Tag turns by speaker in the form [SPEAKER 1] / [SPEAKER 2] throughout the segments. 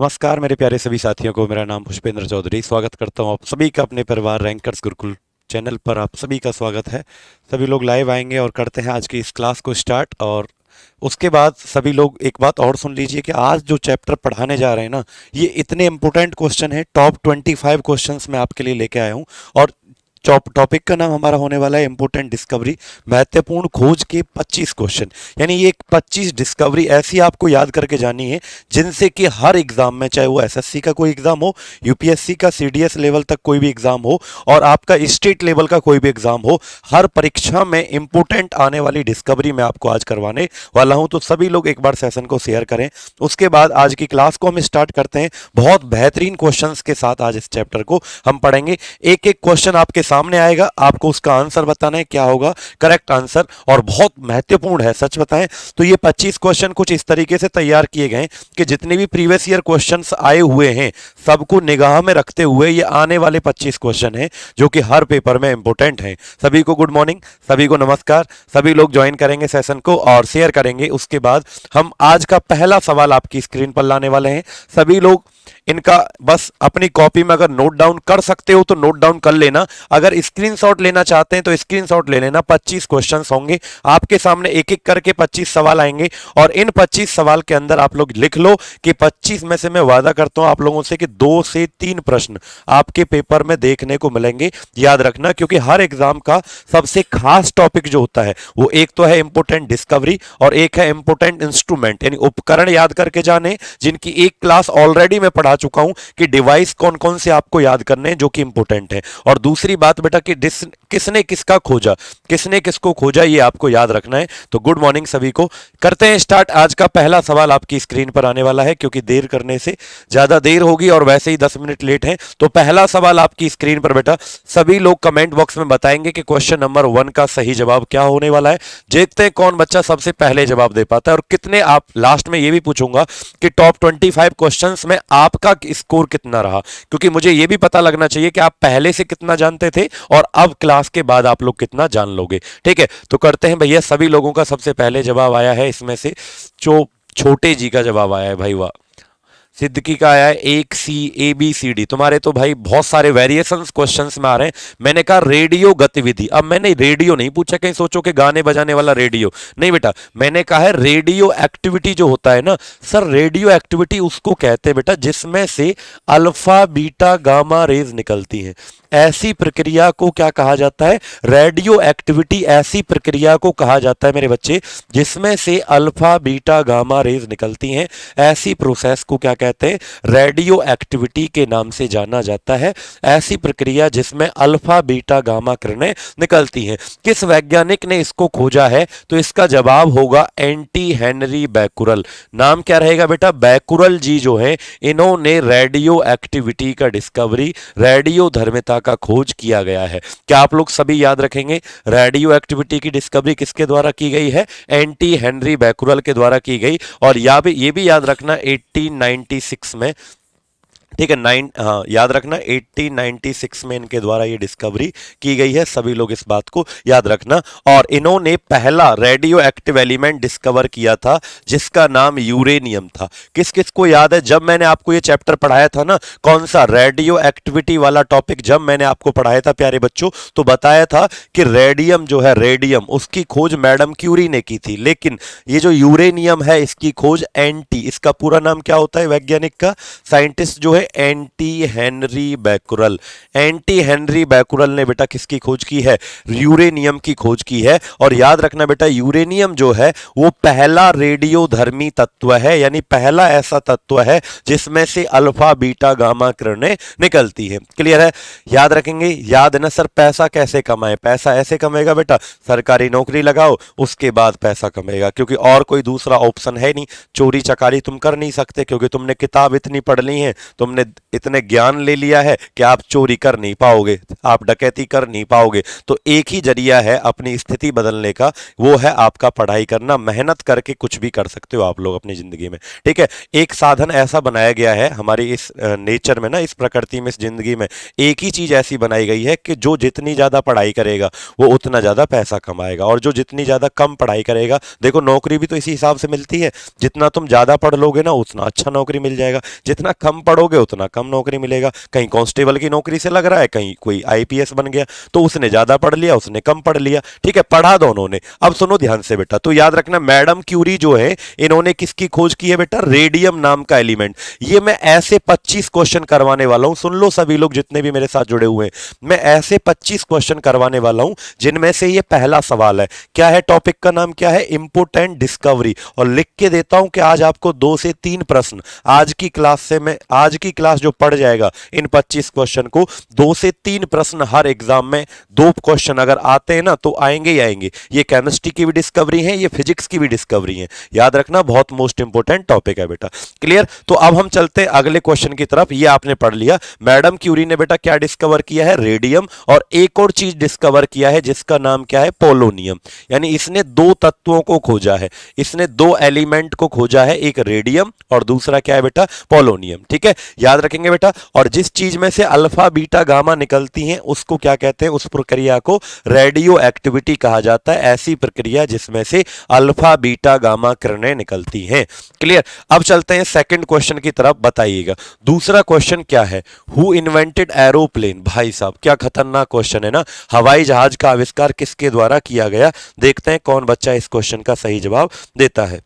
[SPEAKER 1] नमस्कार मेरे प्यारे सभी साथियों को मेरा नाम पुष्पेंद्र चौधरी स्वागत करता हूं आप सभी का अपने परिवार रैंकर्स गुरुकुल चैनल पर आप सभी का स्वागत है सभी लोग लाइव आएंगे और करते हैं आज की इस क्लास को स्टार्ट और उसके बाद सभी लोग एक बात और सुन लीजिए कि आज जो चैप्टर पढ़ाने जा रहे हैं ना ये इतने इंपॉर्टेंट क्वेश्चन है टॉप ट्वेंटी फाइव क्वेश्चन मैं आपके लिए लेके आया हूँ और टॉपिक का नाम हमारा होने वाला है इंपोर्टेंट डिस्कवरी महत्वपूर्ण खोज के 25 क्वेश्चन यानी ये 25 डिस्कवरी ऐसी आपको याद करके जानी है जिनसे कि हर एग्जाम में चाहे वो एसएससी का कोई एग्जाम हो यूपीएससी का सीडीएस लेवल तक कोई भी एग्जाम हो और आपका स्टेट लेवल का कोई भी एग्जाम हो हर परीक्षा में इंपोर्टेंट आने वाली डिस्कवरी मैं आपको आज करवाने वाला हूँ तो सभी लोग एक बार सेशन को शेयर करें उसके बाद आज की क्लास को हम स्टार्ट करते हैं बहुत बेहतरीन क्वेश्चन के साथ आज इस चैप्टर को हम पढ़ेंगे एक एक क्वेश्चन आपके साथ सामने आएगा आपको उसका आंसर बताना है क्या होगा करेक्ट आंसर और बहुत महत्वपूर्ण है सच बताएं तो ये 25 क्वेश्चन कुछ इस तरीके से तैयार किए गए कि जितने भी प्रीवियस ईयर क्वेश्चन आए हुए हैं सबको निगाह में रखते हुए ये आने वाले पच्चीस क्वेश्चन है जो कि हर पेपर में इंपॉर्टेंट है सभी को गुड मॉर्निंग सभी को नमस्कार सभी लोग ज्वाइन करेंगे सेशन को और शेयर करेंगे उसके बाद हम आज का पहला सवाल आपकी स्क्रीन पर लाने वाले हैं सभी लोग इनका बस अपनी कॉपी में अगर नोट डाउन कर सकते हो तो नोट डाउन कर लेना अगर स्क्रीनशॉट लेना चाहते हैं तो स्क्रीनशॉट ले लेना 25 क्वेश्चंस होंगे आपके सामने एक एक करके 25 सवाल आएंगे और इन 25 सवाल के अंदर आप लोग लिख लो कि 25 में से मैं वादा करता हूं आप लोगों से कि दो से तीन प्रश्न आपके पेपर में देखने को मिलेंगे याद रखना क्योंकि हर एग्जाम का सबसे खास टॉपिक जो होता है वो एक तो है इंपोर्टेंट डिस्कवरी और एक है इंपोर्टेंट इंस्ट्रूमेंट यानी उपकरण याद करके जाने जिनकी एक क्लास ऑलरेडी में पढ़ा चुका हूं कि डिवाइस कौन कौन से आपको याद करने हैं जो कि इंपॉर्टेंट है और दूसरी बात बेटा कि डिस किसने किसका खोजा किसने किसको खोजा ये आपको याद रखना है तो गुड मॉर्निंग सभी को करते हैं स्टार्ट आज का पहला सवाल आपकी स्क्रीन पर आने वाला है क्योंकि देर करने से ज़्यादा देर होगी और वैसे ही दस मिनट लेट है तो पहला सवाल आपकी स्क्रीन पर बेटा सभी लोग कमेंट बॉक्स में बताएंगे कि क्वेश्चन नंबर वन का सही जवाब क्या होने वाला है देखते हैं कौन बच्चा सबसे पहले जवाब दे पाता है और कितने आप लास्ट में यह भी पूछूंगा कि टॉप ट्वेंटी फाइव क्वेश्चन में आपका स्कोर कितना रहा क्योंकि मुझे यह भी पता लगना चाहिए कि आप पहले से कितना जानते थे और अब क्लास क्लास के बाद आप लोग कितना जान लोगे ठीक है तो करते हैं भैया सभी लोगों का सबसे पहले जवाब आया है इसमें से जो छोटे जी का जवाब आया है भाई वाह सिद्धकी का आया है एक सी ए बी सी डी तुम्हारे तो भाई बहुत सारे वेरिएशन क्वेश्चन में आ रहे हैं मैंने कहा रेडियो गतिविधि अब मैंने रेडियो नहीं पूछा कहीं सोचो कि गाने बजाने वाला रेडियो नहीं बेटा मैंने कहा है रेडियो एक्टिविटी जो होता है ना सर रेडियो एक्टिविटी उसको कहते हैं बेटा जिसमें से अल्फा बीटा गामा रेज निकलती है ऐसी प्रक्रिया को क्या कहा जाता है रेडियो एक्टिविटी ऐसी प्रक्रिया को कहा जाता है मेरे बच्चे जिसमें से अल्फा बीटा गामा रेज निकलती हैं ऐसी प्रोसेस को क्या कहते हैं रेडियो एक्टिविटी के नाम से जाना जाता है ऐसी प्रक्रिया जिसमें अल्फा बीटा गामा किरणें निकलती हैं किस वैज्ञानिक ने इसको खोजा है तो इसका जवाब होगा एंटी हेनरी बैकुरल नाम क्या रहेगा बेटा बैकुरल जी जो है इन्होंने रेडियो एक्टिविटी का डिस्कवरी रेडियो धर्मिता का खोज किया गया है क्या आप लोग सभी याद रखेंगे रेडियो एक्टिविटी की डिस्कवरी किसके द्वारा की गई है एंटी हेनरी बैकुरल के द्वारा की गई और या भी ये भी याद रखना 1896 में ठीक है नाइन हाँ याद रखना 1896 में इनके द्वारा ये डिस्कवरी की गई है सभी लोग इस बात को याद रखना और इन्होंने पहला रेडियो एक्टिव एलिमेंट डिस्कवर किया था जिसका नाम यूरेनियम था किस किस को याद है जब मैंने आपको ये चैप्टर पढ़ाया था ना कौन सा रेडियो एक्टिविटी वाला टॉपिक जब मैंने आपको पढ़ाया था प्यारे बच्चों तो बताया था कि रेडियम जो है रेडियम उसकी खोज मैडम क्यूरी ने की थी लेकिन ये जो यूरेनियम है इसकी खोज एंटी इसका पूरा नाम क्या होता है वैज्ञानिक का साइंटिस्ट जो है Antoine Henri Becquerel Antoine Henri Becquerel ने बेटा किसकी खोज की है यूरेनियम की खोज की है और याद रखना बेटा यूरेनियम जो है वो पहला रेडियोधर्मी तत्व है यानी पहला ऐसा तत्व है जिसमें से अल्फा बीटा गामा किरणें निकलती है क्लियर है याद रखेंगे याद ना सर पैसा कैसे कमाए पैसा ऐसे कमेगा बेटा सरकारी नौकरी लगाओ उसके बाद पैसा कमेगा क्योंकि और कोई दूसरा ऑप्शन है नहीं चोरी चकारी तुम कर नहीं सकते क्योंकि तुमने किताब इतनी पढ़ ली है तुमने हमने इतने ज्ञान ले लिया है कि आप चोरी कर नहीं पाओगे आप डकैती कर नहीं पाओगे तो एक ही जरिया है अपनी स्थिति बदलने का वो है आपका पढ़ाई करना मेहनत करके कुछ भी कर सकते हो आप लोग अपनी ज़िंदगी में ठीक है एक साधन ऐसा बनाया गया है हमारी इस नेचर में ना इस प्रकृति में इस ज़िंदगी में एक ही चीज़ ऐसी बनाई गई है कि जो जितनी ज़्यादा पढ़ाई करेगा वो उतना ज़्यादा पैसा कमाएगा और जो जितनी ज़्यादा कम पढ़ाई करेगा देखो नौकरी भी तो इसी हिसाब से मिलती है जितना तुम ज़्यादा पढ़ लोगे ना उतना अच्छा नौकरी मिल जाएगा जितना कम पढ़ोगे करोगे उतना कम नौकरी मिलेगा कहीं कांस्टेबल की नौकरी से लग रहा है कहीं कोई आईपीएस बन गया तो उसने ज़्यादा पढ़ लिया उसने कम पढ़ लिया ठीक है पढ़ा दोनों ने अब सुनो ध्यान से बेटा तो याद रखना मैडम क्यूरी जो है इन्होंने किसकी खोज की है बेटा रेडियम नाम का एलिमेंट ये मैं ऐसे पच्चीस क्वेश्चन करवाने वाला हूँ सुन लो सभी लोग जितने भी मेरे साथ जुड़े हुए हैं मैं ऐसे पच्चीस क्वेश्चन करवाने वाला हूँ जिनमें से ये पहला सवाल है क्या है टॉपिक का नाम क्या है इंपोर्टेंट डिस्कवरी और लिख के देता हूं कि आज आपको दो से तीन प्रश्न आज की क्लास से मैं आज की क्लास जो पढ़ जाएगा इन 25 क्वेश्चन को दो से तीन प्रश्न हर एग्जाम में दो क्वेश्चन अगर आते हैं ना तो आएंगे ही आएंगे ये केमिस्ट्री की भी डिस्कवरी है ये फिजिक्स की भी डिस्कवरी है याद रखना बहुत मोस्ट इंपॉर्टेंट टॉपिक है बेटा क्लियर तो अब हम चलते हैं अगले क्वेश्चन की तरफ ये आपने पढ़ लिया मैडम क्यूरी ने बेटा क्या डिस्कवर किया है रेडियम और एक और चीज डिस्कवर किया है जिसका नाम क्या है पोलोनियम यानी इसने दो तत्वों को खोजा है इसने दो एलिमेंट को खोजा है एक रेडियम और दूसरा क्या है बेटा पोलोनियम ठीक है याद रखेंगे बेटा और जिस चीज में से अल्फा बीटा गामा निकलती हैं उसको क्या कहते हैं उस प्रक्रिया को रेडियो एक्टिविटी कहा जाता है ऐसी प्रक्रिया जिसमें से अल्फा बीटा गामा किरणें निकलती हैं क्लियर अब चलते हैं सेकंड क्वेश्चन की तरफ बताइएगा दूसरा क्वेश्चन क्या है हु इन्वेंटेड एरोप्लेन भाई साहब क्या खतरनाक क्वेश्चन है ना हवाई जहाज का आविष्कार किसके द्वारा किया गया देखते हैं कौन बच्चा इस क्वेश्चन का सही जवाब देता है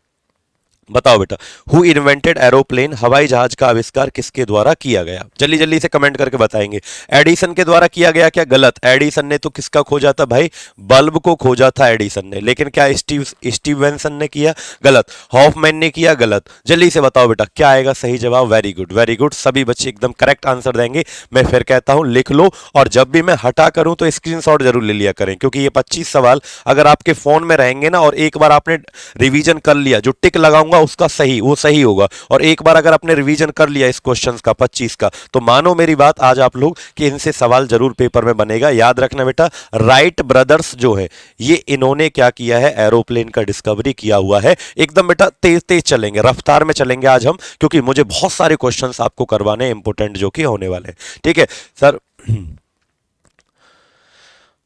[SPEAKER 1] बताओ बेटा हु इन्वेंटेड एरोप्लेन हवाई जहाज का आविष्कार किसके द्वारा किया गया जल्दी जल्दी से कमेंट करके बताएंगे एडिसन के द्वारा किया गया क्या गलत एडिसन ने तो किसका खोजा था भाई बल्ब को खोजा था एडिसन ने लेकिन क्या स्टीव स्टीवेंसन ने किया गलत हॉफमैन ने किया गलत जल्दी से बताओ बेटा क्या आएगा सही जवाब वेरी गुड वेरी गुड सभी बच्चे एकदम करेक्ट आंसर देंगे मैं फिर कहता हूं लिख लो और जब भी मैं हटा करूं तो स्क्रीन जरूर ले लिया करें क्योंकि ये पच्चीस सवाल अगर आपके फोन में रहेंगे ना और एक बार आपने रिविजन कर लिया जो टिक लगाऊंगा होगा उसका सही वो सही होगा और एक बार अगर आपने रिवीजन कर लिया इस क्वेश्चन का पच्चीस का तो मानो मेरी बात आज आप लोग कि इनसे सवाल जरूर पेपर में बनेगा याद रखना बेटा राइट ब्रदर्स जो है ये इन्होंने क्या किया है एरोप्लेन का डिस्कवरी किया हुआ है एकदम बेटा तेज तेज चलेंगे रफ्तार में चलेंगे आज हम क्योंकि मुझे बहुत सारे क्वेश्चन आपको करवाने इंपोर्टेंट जो कि होने वाले ठीक है सर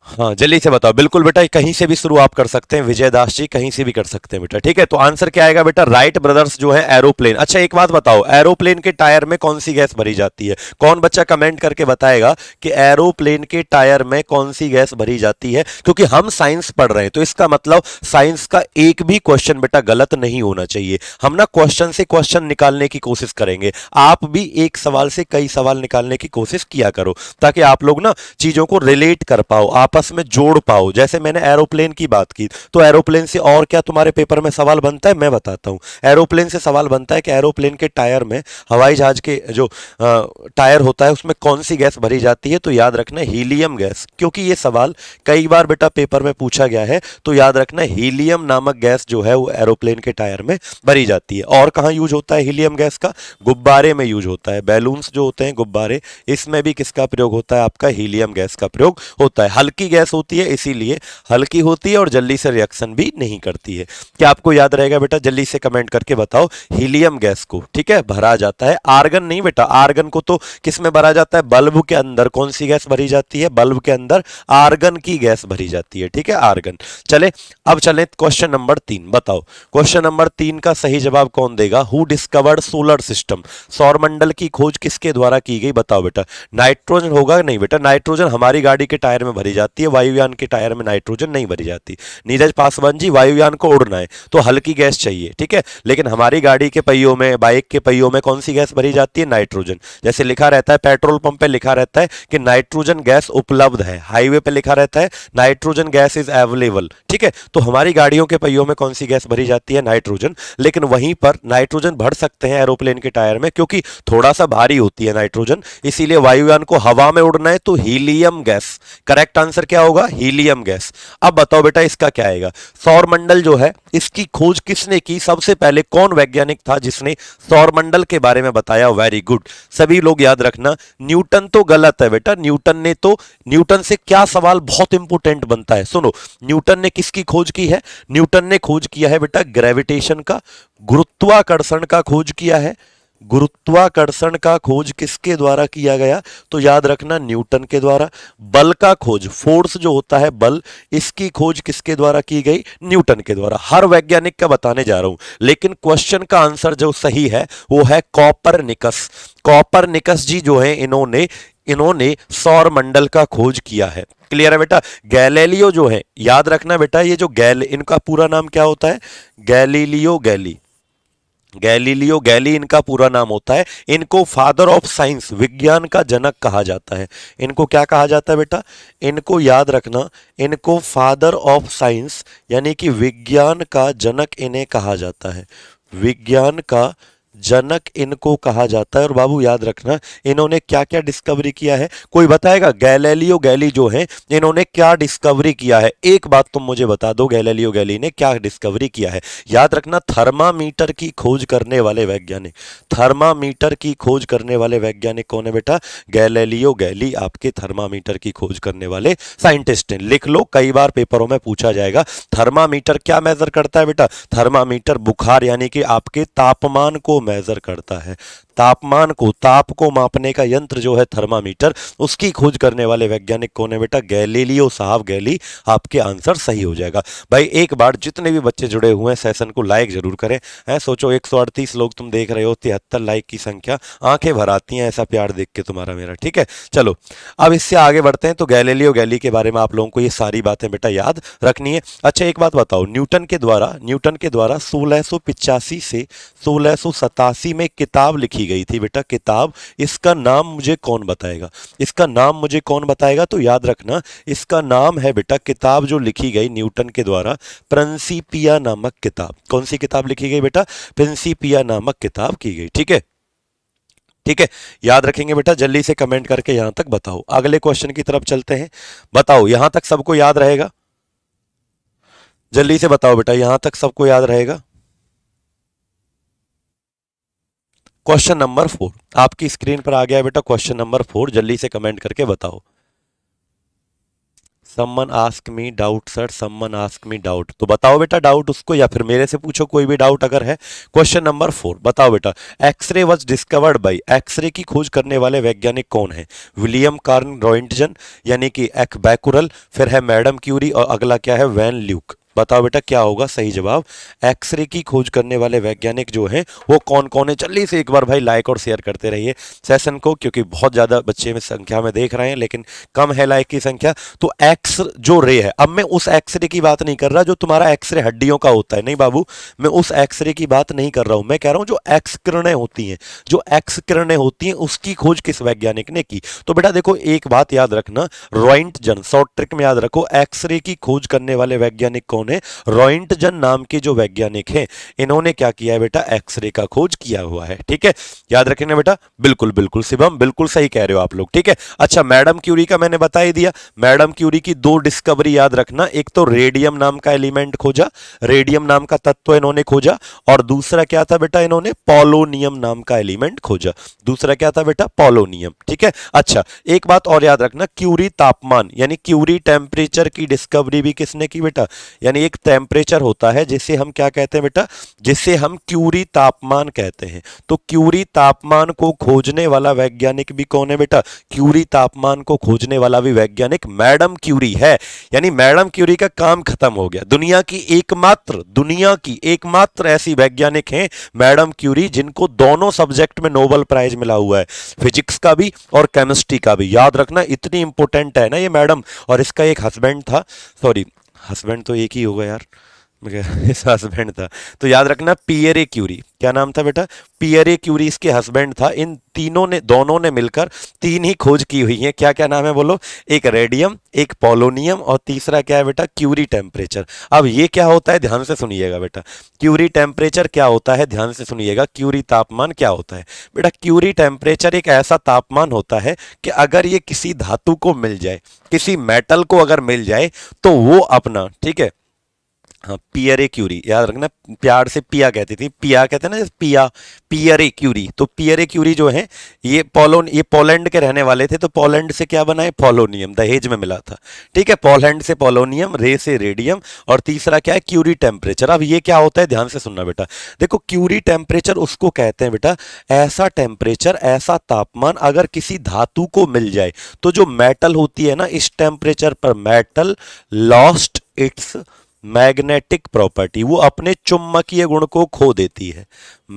[SPEAKER 1] हाँ जल्दी से बताओ बिल्कुल बेटा कहीं से भी शुरू आप कर सकते हैं विजय दास जी कहीं से भी कर सकते हैं बेटा ठीक है तो आंसर क्या आएगा बेटा राइट ब्रदर्स जो है एरोप्लेन अच्छा एक बात बताओ एरोप्लेन के टायर में कौन सी गैस भरी जाती है कौन बच्चा कमेंट करके बताएगा कि एरोप्लेन के टायर में कौन सी गैस भरी जाती है क्योंकि हम साइंस पढ़ रहे हैं तो इसका मतलब साइंस का एक भी क्वेश्चन बेटा गलत नहीं होना चाहिए हम ना क्वेश्चन से क्वेश्चन निकालने की कोशिश करेंगे आप भी एक सवाल से कई सवाल निकालने की कोशिश किया करो ताकि आप लोग ना चीजों को रिलेट कर पाओ आप आपस में जोड़ पाओ जैसे मैंने एरोप्लेन की बात की तो एरोप्लेन से और क्या तुम्हारे पेपर में सवाल बनता है मैं बताता हूँ एरोप्लेन से सवाल बनता है कि एरोप्लेन के टायर में हवाई जहाज के जो टायर होता है उसमें कौन सी गैस भरी जाती है तो याद रखना हीलियम गैस क्योंकि ये सवाल कई बार बेटा पेपर में पूछा गया है तो याद रखना हीलियम नामक गैस जो है वो एरोप्लेन के टायर में भरी जाती है और कहाँ यूज होता है हीलियम गैस का गुब्बारे में यूज होता है बैलून्स जो होते हैं गुब्बारे इसमें भी किसका प्रयोग होता है आपका हीलियम गैस का प्रयोग होता है हल्की हल्की गैस होती है इसीलिए हल्की होती है और जल्दी से रिएक्शन भी नहीं करती है क्या आपको याद रहेगा बेटा जल्दी से कमेंट करके बताओ हीलियम गैस को ठीक है भरा जाता है आर्गन नहीं बेटा आर्गन को तो किस में भरा जाता है बल्ब के अंदर कौन सी गैस भरी जाती है बल्ब के अंदर आर्गन की गैस भरी जाती है ठीक है आर्गन चले अब चले क्वेश्चन नंबर तीन बताओ क्वेश्चन नंबर तीन का सही जवाब कौन देगा हु डिस्कवर्ड सोलर सिस्टम सौरमंडल की खोज किसके द्वारा की गई बताओ बेटा नाइट्रोजन होगा नहीं बेटा नाइट्रोजन हमारी गाड़ी के टायर में भरी जाती जाती है वायुयान के टायर में नाइट्रोजन नहीं भरी जाती नीरज पासवान जी वायुयान को उड़ना है तो हल्की गैस चाहिए ठीक है लेकिन हमारी गाड़ी के पहियों में बाइक के पहियों में कौन सी गैस भरी जाती है नाइट्रोजन जैसे लिखा रहता है पेट्रोल पंप पे लिखा रहता है कि नाइट्रोजन गैस उपलब्ध है हाईवे पे लिखा रहता है नाइट्रोजन गैस इज अवेलेबल ठीक है तो हमारी गाड़ियों के पहियों में कौन सी गैस भरी जाती है नाइट्रोजन लेकिन वहीं पर नाइट्रोजन भर सकते हैं एरोप्लेन के टायर में क्योंकि थोड़ा सा भारी होती है नाइट्रोजन इसीलिए वायुयान को हवा में उड़ना है तो helium gas correct answer answer क्या होगा हीलियम गैस अब बताओ बेटा इसका क्या आएगा सौर मंडल जो है इसकी खोज किसने की सबसे पहले कौन वैज्ञानिक था जिसने सौर मंडल के बारे में बताया वेरी गुड सभी लोग याद रखना न्यूटन तो गलत है बेटा न्यूटन ने तो न्यूटन से क्या सवाल बहुत इंपोर्टेंट बनता है सुनो न्यूटन ने किसकी खोज की है न्यूटन ने खोज किया है बेटा ग्रेविटेशन का गुरुत्वाकर्षण का खोज किया है गुरुत्वाकर्षण का खोज किसके द्वारा किया गया तो याद रखना न्यूटन के द्वारा बल का खोज फोर्स जो होता है बल इसकी खोज किसके द्वारा की गई न्यूटन के द्वारा हर वैज्ञानिक का बताने जा रहा हूं लेकिन क्वेश्चन का आंसर जो सही है वो है कॉपर निकस कॉपर निकस जी जो है इन्होंने इन्होंने सौर मंडल का खोज किया है क्लियर है बेटा गैलेलियो जो है याद रखना बेटा ये जो गैल इनका पूरा नाम क्या होता है गैलीलियो गैली गैलीलियो गैली इनका पूरा नाम होता है इनको फादर ऑफ साइंस विज्ञान का जनक कहा जाता है इनको क्या कहा जाता है बेटा इनको याद रखना इनको फादर ऑफ साइंस यानी कि विज्ञान का जनक इन्हें कहा जाता है विज्ञान का जनक इनको कहा जाता है और बाबू याद रखना इन्होंने क्या क्या डिस्कवरी किया है कोई बताएगा गैलेलियो गैली जो है इन्होंने क्या डिस्कवरी किया है एक बात तुम मुझे बता दो गैलेलियो गैली ने क्या डिस्कवरी किया है याद रखना थर्मामीटर की खोज करने वाले वैज्ञानिक थर्मामीटर की खोज करने वाले वैज्ञानिक कौन है बेटा गैलेलियो गैली आपके थर्मामीटर की खोज करने वाले साइंटिस्ट हैं लिख लो कई बार पेपरों में पूछा जाएगा थर्मामीटर क्या मेजर करता है बेटा थर्मामीटर बुखार यानी कि आपके तापमान को मेजर करता है तापमान को ताप को मापने का यंत्र जो है थर्मामीटर उसकी खोज करने वाले वैज्ञानिक कौन है बेटा गैलीलियो साहब गैली आपके आंसर सही हो जाएगा भाई एक बार जितने भी बच्चे जुड़े हुए हैं सेशन को लाइक जरूर करें हैं सोचो 138 लोग तुम देख रहे हो तिहत्तर लाइक की संख्या आंखें भर आती हैं ऐसा प्यार देख के तुम्हारा मेरा ठीक है चलो अब इससे आगे बढ़ते हैं तो गैलीलियो गैली के बारे में आप लोगों को ये सारी बातें बेटा याद रखनी है अच्छा एक बात बताओ न्यूटन के द्वारा न्यूटन के द्वारा सोलह से सोलह में किताब लिखी लिखी गई थी बेटा किताब इसका नाम मुझे कौन बताएगा इसका नाम मुझे कौन बताएगा तो याद रखना इसका नाम है बेटा किताब जो लिखी गई न्यूटन के द्वारा प्रिंसिपिया नामक किताब कौन सी किताब लिखी गई बेटा प्रिंसिपिया नामक किताब की गई ठीक है ठीक है याद रखेंगे बेटा जल्दी से कमेंट करके यहां तक बताओ अगले क्वेश्चन की तरफ चलते हैं बताओ यहां तक सबको याद रहेगा जल्दी से बताओ बेटा यहां तक सबको याद रहेगा क्वेश्चन नंबर फोर आपकी स्क्रीन पर आ गया है बेटा क्वेश्चन नंबर फोर जल्दी से कमेंट करके बताओ someone ask me doubt sir someone ask me doubt तो बताओ बेटा डाउट उसको या फिर मेरे से पूछो कोई भी डाउट अगर है क्वेश्चन नंबर फोर बताओ बेटा X-ray was discovered by X-ray की खोज करने वाले वैज्ञानिक कौन है विलियम कार्न रॉइंटजन यानी कि बैकुरल फिर है मैडम क्यूरी और अगला क्या है वैन ल्यूक बताओ बेटा क्या होगा सही जवाब एक्सरे की खोज करने वाले वैज्ञानिक जो हैं वो कौन कौन है जल्दी से एक बार भाई लाइक और शेयर करते रहिए सेशन को क्योंकि बहुत ज़्यादा बच्चे में संख्या में देख रहे हैं लेकिन कम है लाइक की संख्या तो एक्स जो रे है अब मैं उस एक्सरे की बात नहीं कर रहा जो तुम्हारा एक्सरे हड्डियों का होता है नहीं बाबू मैं उस एक्सरे की बात नहीं कर रहा हूँ मैं कह रहा हूँ जो एक्स होती हैं जो एक्स होती हैं उसकी खोज किस वैज्ञानिक ने की तो बेटा देखो एक बात याद रखना रॉइंट जन शॉर्ट ट्रिक में याद रखो एक्सरे की खोज करने वाले वैज्ञानिक कौन इन्होंने रॉइंटजन नाम के जो वैज्ञानिक हैं इन्होंने क्या किया है बेटा एक्सरे का खोज किया हुआ है ठीक है याद रखेंगे बेटा बिल्कुल बिल्कुल शिवम बिल्कुल सही कह रहे हो आप लोग ठीक है अच्छा मैडम क्यूरी का मैंने बता ही दिया मैडम क्यूरी की दो डिस्कवरी याद रखना एक तो रेडियम नाम का एलिमेंट खोजा रेडियम नाम का तत्व इन्होंने खोजा और दूसरा क्या था बेटा इन्होंने पोलोनियम नाम का एलिमेंट खोजा दूसरा क्या था बेटा पोलोनियम ठीक है अच्छा एक बात और याद रखना क्यूरी तापमान यानी क्यूरी टेम्परेचर की डिस्कवरी भी किसने की बेटा यानी एक टेम्परेचर होता है जिसे हम क्या कहते हैं बेटा जिसे हम क्यूरी तापमान कहते हैं तो क्यूरी तापमान को खोजने वाला वैज्ञानिक भी कौन है बेटा क्यूरी तापमान को खोजने वाला भी वैज्ञानिक मैडम क्यूरी है यानी मैडम क्यूरी का काम खत्म हो गया दुनिया की एकमात्र दुनिया की एकमात्र ऐसी वैज्ञानिक है मैडम क्यूरी जिनको दोनों सब्जेक्ट में नोबल प्राइज मिला हुआ है फिजिक्स का भी और केमिस्ट्री का भी याद रखना इतनी इंपॉर्टेंट है ना ये मैडम और इसका एक हस्बैंड था सॉरी हस्बैंड तो एक ही होगा यार मेरे हस्बैंड था तो याद रखना पियरे क्यूरी क्या नाम था बेटा पियरे क्यूरी इसके हस्बैंड था इन तीनों ने दोनों ने मिलकर तीन ही खोज की हुई है क्या क्या नाम है बोलो एक रेडियम एक पोलोनियम और तीसरा क्या है बेटा क्यूरी टेम्परेचर अब ये क्या होता है ध्यान से सुनिएगा बेटा क्यूरी टेम्परेचर क्या होता है ध्यान से सुनिएगा क्यूरी तापमान क्या होता है बेटा क्यूरी टेम्परेचर एक ऐसा तापमान होता है कि अगर ये किसी धातु को मिल जाए किसी मेटल को अगर मिल जाए तो वो अपना ठीक है हाँ पियरे क्यूरी याद रखना प्यार से पिया कहती थी पिया कहते हैं ना जैसे पिया पियरे क्यूरी तो पियरे क्यूरी जो है ये पोलोन ये पोलैंड के रहने वाले थे तो पोलैंड से क्या बनाए पोलोनियम दहेज में मिला था ठीक है पोलैंड से पोलोनियम रे से रेडियम और तीसरा क्या है क्यूरी टेम्परेचर अब ये क्या होता है ध्यान से सुनना बेटा देखो क्यूरी टेम्परेचर उसको कहते हैं बेटा ऐसा टेम्परेचर ऐसा तापमान अगर किसी धातु को मिल जाए तो जो मेटल होती है ना इस टेम्परेचर पर metal lost its magnetic property वो अपने चुम्बकीय गुण को खो देती है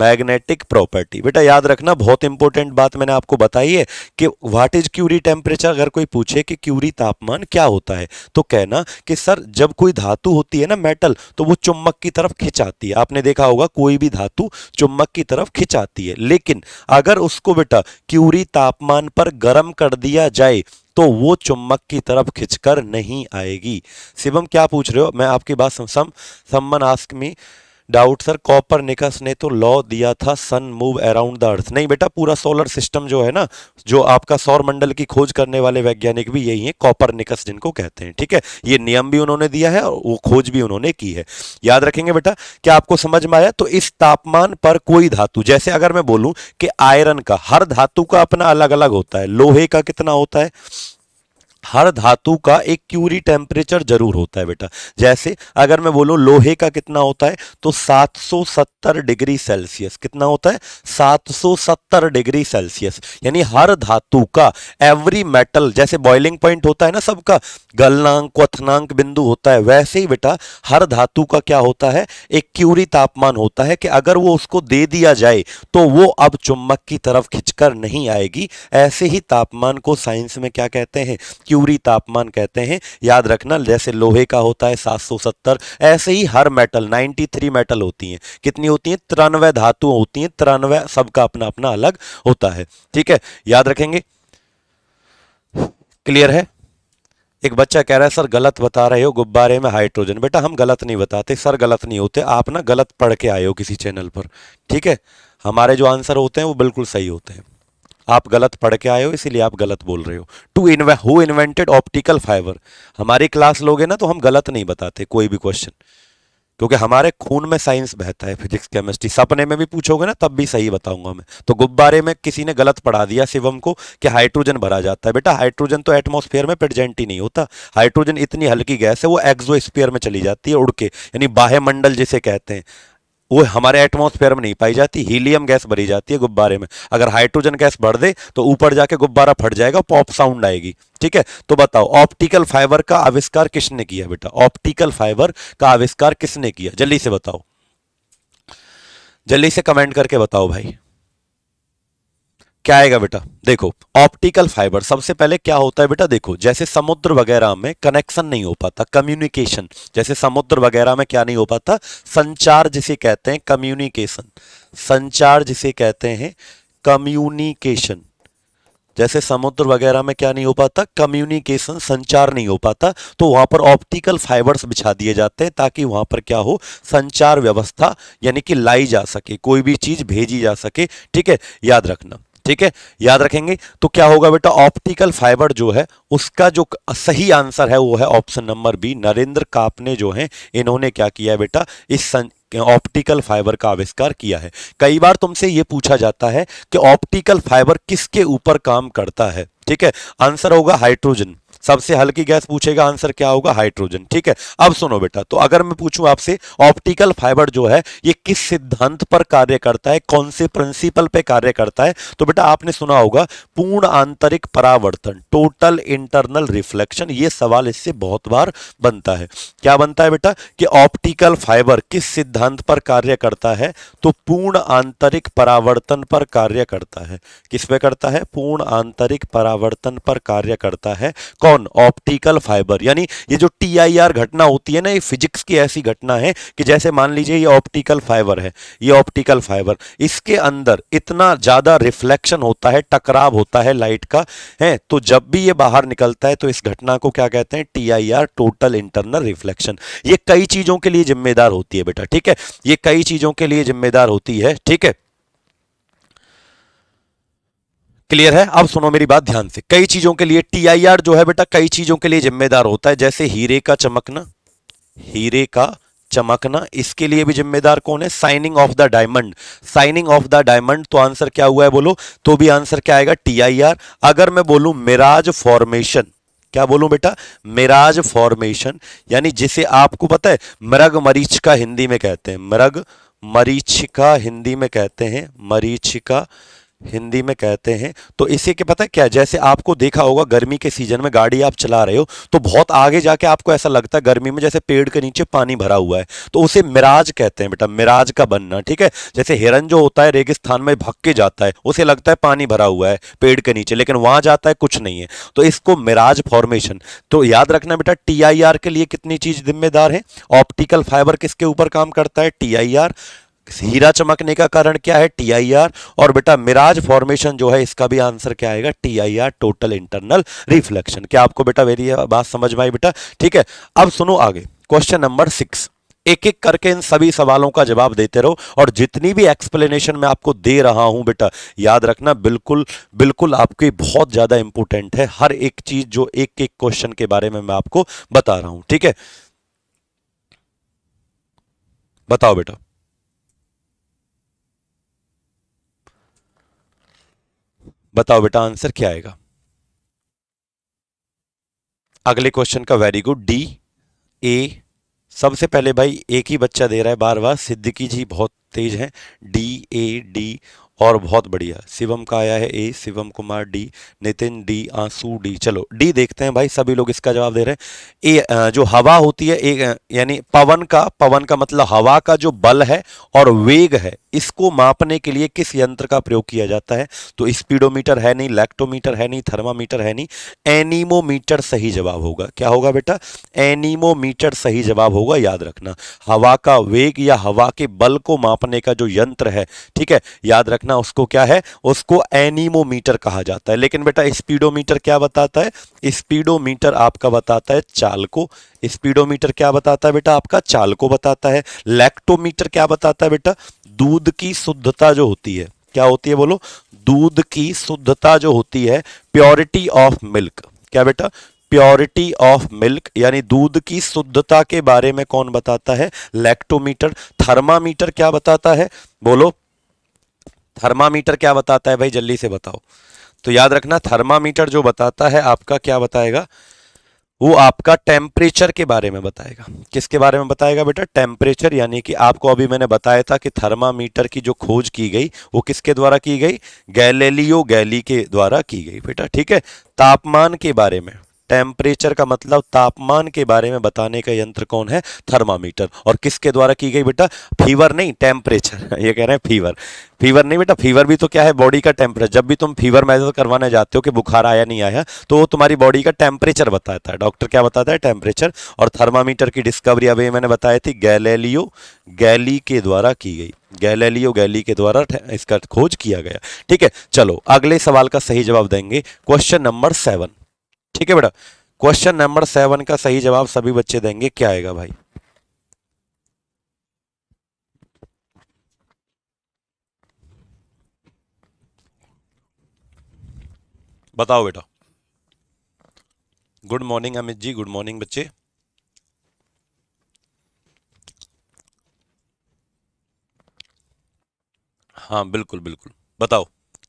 [SPEAKER 1] मैग्नेटिक प्रॉपर्टी बेटा याद रखना बहुत इंपॉर्टेंट बात मैंने आपको बताई है कि व्हाट इज क्यूरी टेम्परेचर अगर कोई पूछे कि क्यूरी तापमान क्या होता है तो कहना कि सर जब कोई धातु होती है ना मेटल तो वो चुम्बक की तरफ खिंचाती है आपने देखा होगा कोई भी धातु चुम्बक की तरफ खिंचाती है लेकिन अगर उसको बेटा क्यूरी तापमान पर गर्म कर दिया जाए तो वो चुम्बक की तरफ खिंचकर नहीं आएगी शिवम क्या पूछ रहे हो मैं आपकी बात some ask me doubt sir Copernicus ने तो लॉ दिया था sun move around the earth नहीं बेटा पूरा सोलर सिस्टम जो है ना जो आपका सौर मंडल की खोज करने वाले वैज्ञानिक भी यही है कॉपर निकस जिनको कहते हैं ठीक है ये नियम भी उन्होंने दिया है और वो खोज भी उन्होंने की है याद रखेंगे बेटा क्या आपको समझ में आया तो इस तापमान पर कोई धातु जैसे अगर मैं बोलूं कि आयरन का हर धातु का अपना अलग अलग होता है लोहे का कितना होता है हर धातु का एक क्यूरी टेम्परेचर जरूर होता है बेटा जैसे अगर मैं बोलूं लोहे का कितना होता है तो 770 डिग्री सेल्सियस कितना होता है 770 डिग्री सेल्सियस यानी हर धातु का एवरी मेटल जैसे बॉइलिंग पॉइंट होता है ना सबका गलनांक क्वनांक बिंदु होता है वैसे ही बेटा हर धातु का क्या होता है एक क्यूरी तापमान होता है कि अगर वो उसको दे दिया जाए तो वो अब चुम्बक की तरफ खिंचकर नहीं आएगी ऐसे ही तापमान को साइंस में क्या कहते हैं क्यू क्यूरी तापमान कहते हैं याद रखना जैसे लोहे का होता है 770 ऐसे ही हर मेटल 93 मेटल होती हैं कितनी होती हैं तिरानवे धातु होती हैं तिरानवे सबका अपना अपना अलग होता है ठीक है याद रखेंगे क्लियर है एक बच्चा कह रहा है सर गलत बता रहे हो गुब्बारे में हाइड्रोजन बेटा हम गलत नहीं बताते सर गलत नहीं होते आप ना गलत पढ़ के आए हो किसी चैनल पर ठीक है हमारे जो आंसर होते हैं वो बिल्कुल सही होते हैं आप गलत पढ़ के आए हो इसीलिए आप गलत बोल रहे हो to in who invented optical fibre हमारी क्लास लोगे ना तो हम गलत नहीं बताते कोई भी क्वेश्चन क्योंकि हमारे खून में साइंस बहता है फिजिक्स केमिस्ट्री सपने में भी पूछोगे ना तब भी सही बताऊंगा मैं तो गुब्बारे में किसी ने गलत पढ़ा दिया शिवम को कि हाइड्रोजन भरा जाता है बेटा हाइड्रोजन तो एटमॉस्फेयर में प्रेजेंट ही नहीं होता हाइड्रोजन इतनी हल्की गैस है वो एक्जोस्पियर में चली जाती है उड़ के यानी मंडल जिसे कहते हैं वो हमारे एटमॉस्फेयर में नहीं पाई जाती हीलियम गैस भरी जाती है गुब्बारे में अगर हाइड्रोजन गैस बढ़ दे तो ऊपर जाके गुब्बारा फट जाएगा पॉप साउंड आएगी ठीक है तो बताओ ऑप्टिकल फाइबर का आविष्कार किसने किया बेटा ऑप्टिकल फाइबर का आविष्कार किसने किया जल्दी से बताओ जल्दी से कमेंट करके बताओ भाई क्या आएगा बेटा देखो ऑप्टिकल फाइबर सबसे पहले क्या होता है बेटा देखो जैसे समुद्र वगैरह में कनेक्शन नहीं हो पाता कम्युनिकेशन जैसे समुद्र वगैरह में क्या नहीं हो पाता संचार जिसे कहते हैं कम्युनिकेशन संचार जिसे कहते हैं कम्युनिकेशन जैसे समुद्र वगैरह में क्या नहीं हो पाता कम्युनिकेशन संचार नहीं हो पाता तो वहां पर ऑप्टिकल फाइबर्स बिछा दिए जाते हैं ताकि वहां पर क्या हो संचार व्यवस्था यानी कि लाई जा सके कोई भी चीज भेजी जा सके ठीक है याद रखना ठीक है याद रखेंगे तो क्या होगा बेटा ऑप्टिकल फाइबर जो है उसका जो सही आंसर है वो है option number B Narendra Kapany जो है इन्होंने क्या किया है बेटा इस सं... ऑप्टिकल फाइबर का आविष्कार किया है कई बार तुमसे ये पूछा जाता है कि ऑप्टिकल फाइबर किसके ऊपर काम करता है ठीक है आंसर होगा हाइड्रोजन सबसे हल्की गैस पूछेगा आंसर क्या होगा हाइड्रोजन ठीक है अब सुनो बेटा तो अगर मैं पूछूं आपसे ऑप्टिकल फाइबर जो है ये किस सिद्धांत पर कार्य करता है कौन से प्रिंसिपल पे कार्य करता है तो बेटा आपने सुना होगा पूर्ण आंतरिक परावर्तन टोटल इंटरनल रिफ्लेक्शन ये सवाल इससे बहुत बार बनता है क्या बनता है बेटा कि ऑप्टिकल फाइबर किस सिद्धांत पर कार्य करता है तो पूर्ण आंतरिक परावर्तन पर कार्य करता है किस पे करता है पूर्ण आंतरिक परावर्तन पर कार्य करता है कौन ऑन ऑप्टिकल फाइबर यानी ये जो टी घटना होती है ना ये फिजिक्स की ऐसी घटना है कि जैसे मान लीजिए ये ऑप्टिकल फाइबर है ये ऑप्टिकल फाइबर इसके अंदर इतना ज़्यादा रिफ्लेक्शन होता है टकराव होता है लाइट का है तो जब भी ये बाहर निकलता है तो इस घटना को क्या कहते हैं टी टोटल इंटरनल रिफ्लेक्शन ये कई चीज़ों के लिए जिम्मेदार होती है बेटा ठीक है ये कई चीज़ों के लिए जिम्मेदार होती है ठीक है क्लियर है अब सुनो मेरी बात ध्यान से कई चीजों के लिए टीआईआर जो है बेटा कई चीजों के लिए जिम्मेदार होता है जैसे हीरे का चमकना हीरे का चमकना इसके लिए भी जिम्मेदार कौन है shining of the diamond shining of the diamond तो आंसर क्या हुआ है बोलो तो भी आंसर क्या आएगा टीआईआर अगर मैं बोलूं मिराज फॉर्मेशन क्या बोलूं बेटा मिराज फॉर्मेशन यानी जिसे आपको पता है मृग मरीच का हिंदी में कहते हैं मृग मरीचिका हिंदी में कहते हैं मरीचिका हिंदी में कहते हैं तो इसे के पता है क्या जैसे आपको देखा होगा गर्मी के सीजन में गाड़ी आप चला रहे हो तो बहुत आगे जाके आपको ऐसा लगता है गर्मी में जैसे पेड़ के नीचे पानी भरा हुआ है तो उसे मिराज कहते हैं बेटा मिराज का बनना ठीक है जैसे हिरन जो होता है रेगिस्तान में भग के जाता है उसे लगता है पानी भरा हुआ है पेड़ के नीचे लेकिन वहां जाता है कुछ नहीं है तो इसको मिराज फॉर्मेशन तो याद रखना बेटा टी के लिए कितनी चीज जिम्मेदार है ऑप्टिकल फाइबर किसके ऊपर काम करता है टी हीरा चमकने का कारण क्या है टीआईआर और बेटा मिराज फॉर्मेशन जो है इसका भी आंसर क्या आएगा आर टोटल इंटरनल रिफ्लेक्शन क्या आपको बेटा मेरी बात समझ में आई बेटा ठीक है अब सुनो आगे क्वेश्चन नंबर सिक्स एक एक करके इन सभी सवालों का जवाब देते रहो और जितनी भी एक्सप्लेनेशन मैं आपको दे रहा हूं बेटा याद रखना बिल्कुल बिल्कुल आपकी बहुत ज़्यादा इंपॉर्टेंट है हर एक चीज़ जो एक एक क्वेश्चन के बारे में मैं आपको बता रहा हूं ठीक है बताओ बेटा बताओ बेटा आंसर क्या आएगा अगले क्वेश्चन का वेरी गुड डी ए सबसे पहले भाई एक ही बच्चा दे रहा है बार बार सिद्दीकी जी बहुत तेज हैं डी ए डी और बहुत बढ़िया शिवम का आया है A Shivam Kumar D Nitin D आंसू डी चलो डी देखते हैं भाई सभी लोग इसका जवाब दे रहे हैं ए जो हवा होती है ए यानी पवन का पवन का मतलब हवा का जो बल है और वेग है इसको मापने के लिए किस यंत्र का प्रयोग किया जाता है तो स्पीडोमीटर है नहीं लैक्टोमीटर है नहीं थर्मामीटर है नहीं एनीमोमीटर सही जवाब होगा क्या होगा बेटा एनीमोमीटर सही जवाब होगा याद रखना हवा का वेग या हवा के बल को मापने का जो यंत्र है ठीक है याद रखना उसको क्या है उसको एनीमोमीटर कहा जाता है लेकिन बेटा स्पीडोमीटर क्या बताता है स्पीडोमीटर आपका बताता है चाल को स्पीडोमीटर क्या बताता है बेटा आपका चाल को बताता है लैक्टोमीटर क्या बताता है बेटा दूध दूध की शुद्धता जो होती है क्या होती है बोलो दूध की शुद्धता जो होती है प्योरिटी ऑफ मिल्क क्या बेटा प्योरिटी ऑफ मिल्क यानी दूध की शुद्धता के बारे में कौन बताता है लैक्टोमीटर थर्मामीटर क्या बताता है बोलो थर्मामीटर क्या बताता है भाई जल्दी से बताओ तो याद रखना थर्मामीटर जो बताता है आपका क्या बताएगा वो आपका टेम्परेचर के बारे में बताएगा किसके बारे में बताएगा बेटा टेम्परेचर यानी कि आपको अभी मैंने बताया था कि थर्मामीटर की जो खोज की गई वो किसके द्वारा की गई गैलेलियो गैली के द्वारा की गई बेटा ठीक है तापमान के बारे में टेम्परेचर का मतलब तापमान के बारे में बताने का यंत्र कौन है थर्मामीटर और किसके द्वारा की गई बेटा फीवर नहीं टेम्परेचर ये कह रहे हैं फीवर फीवर नहीं बेटा फीवर भी तो क्या है बॉडी का टेम्परेचर जब भी तुम फीवर मेजर करवाने जाते हो कि बुखार आया नहीं आया तो वो तुम्हारी बॉडी का टेम्परेचर बताता है डॉक्टर क्या बताता है टेम्परेचर और थर्मामीटर की डिस्कवरी अभी मैंने बताई थी गैलेलियो गैली के द्वारा की गई गैलेलियो गैली के द्वारा इसका खोज किया गया ठीक है चलो अगले सवाल का सही जवाब देंगे क्वेश्चन नंबर सेवन ठीक है बेटा क्वेश्चन नंबर सेवन का सही जवाब सभी बच्चे देंगे क्या आएगा भाई बताओ बेटा good morning Amit ji good morning बच्चे हाँ बिल्कुल बिल्कुल बताओ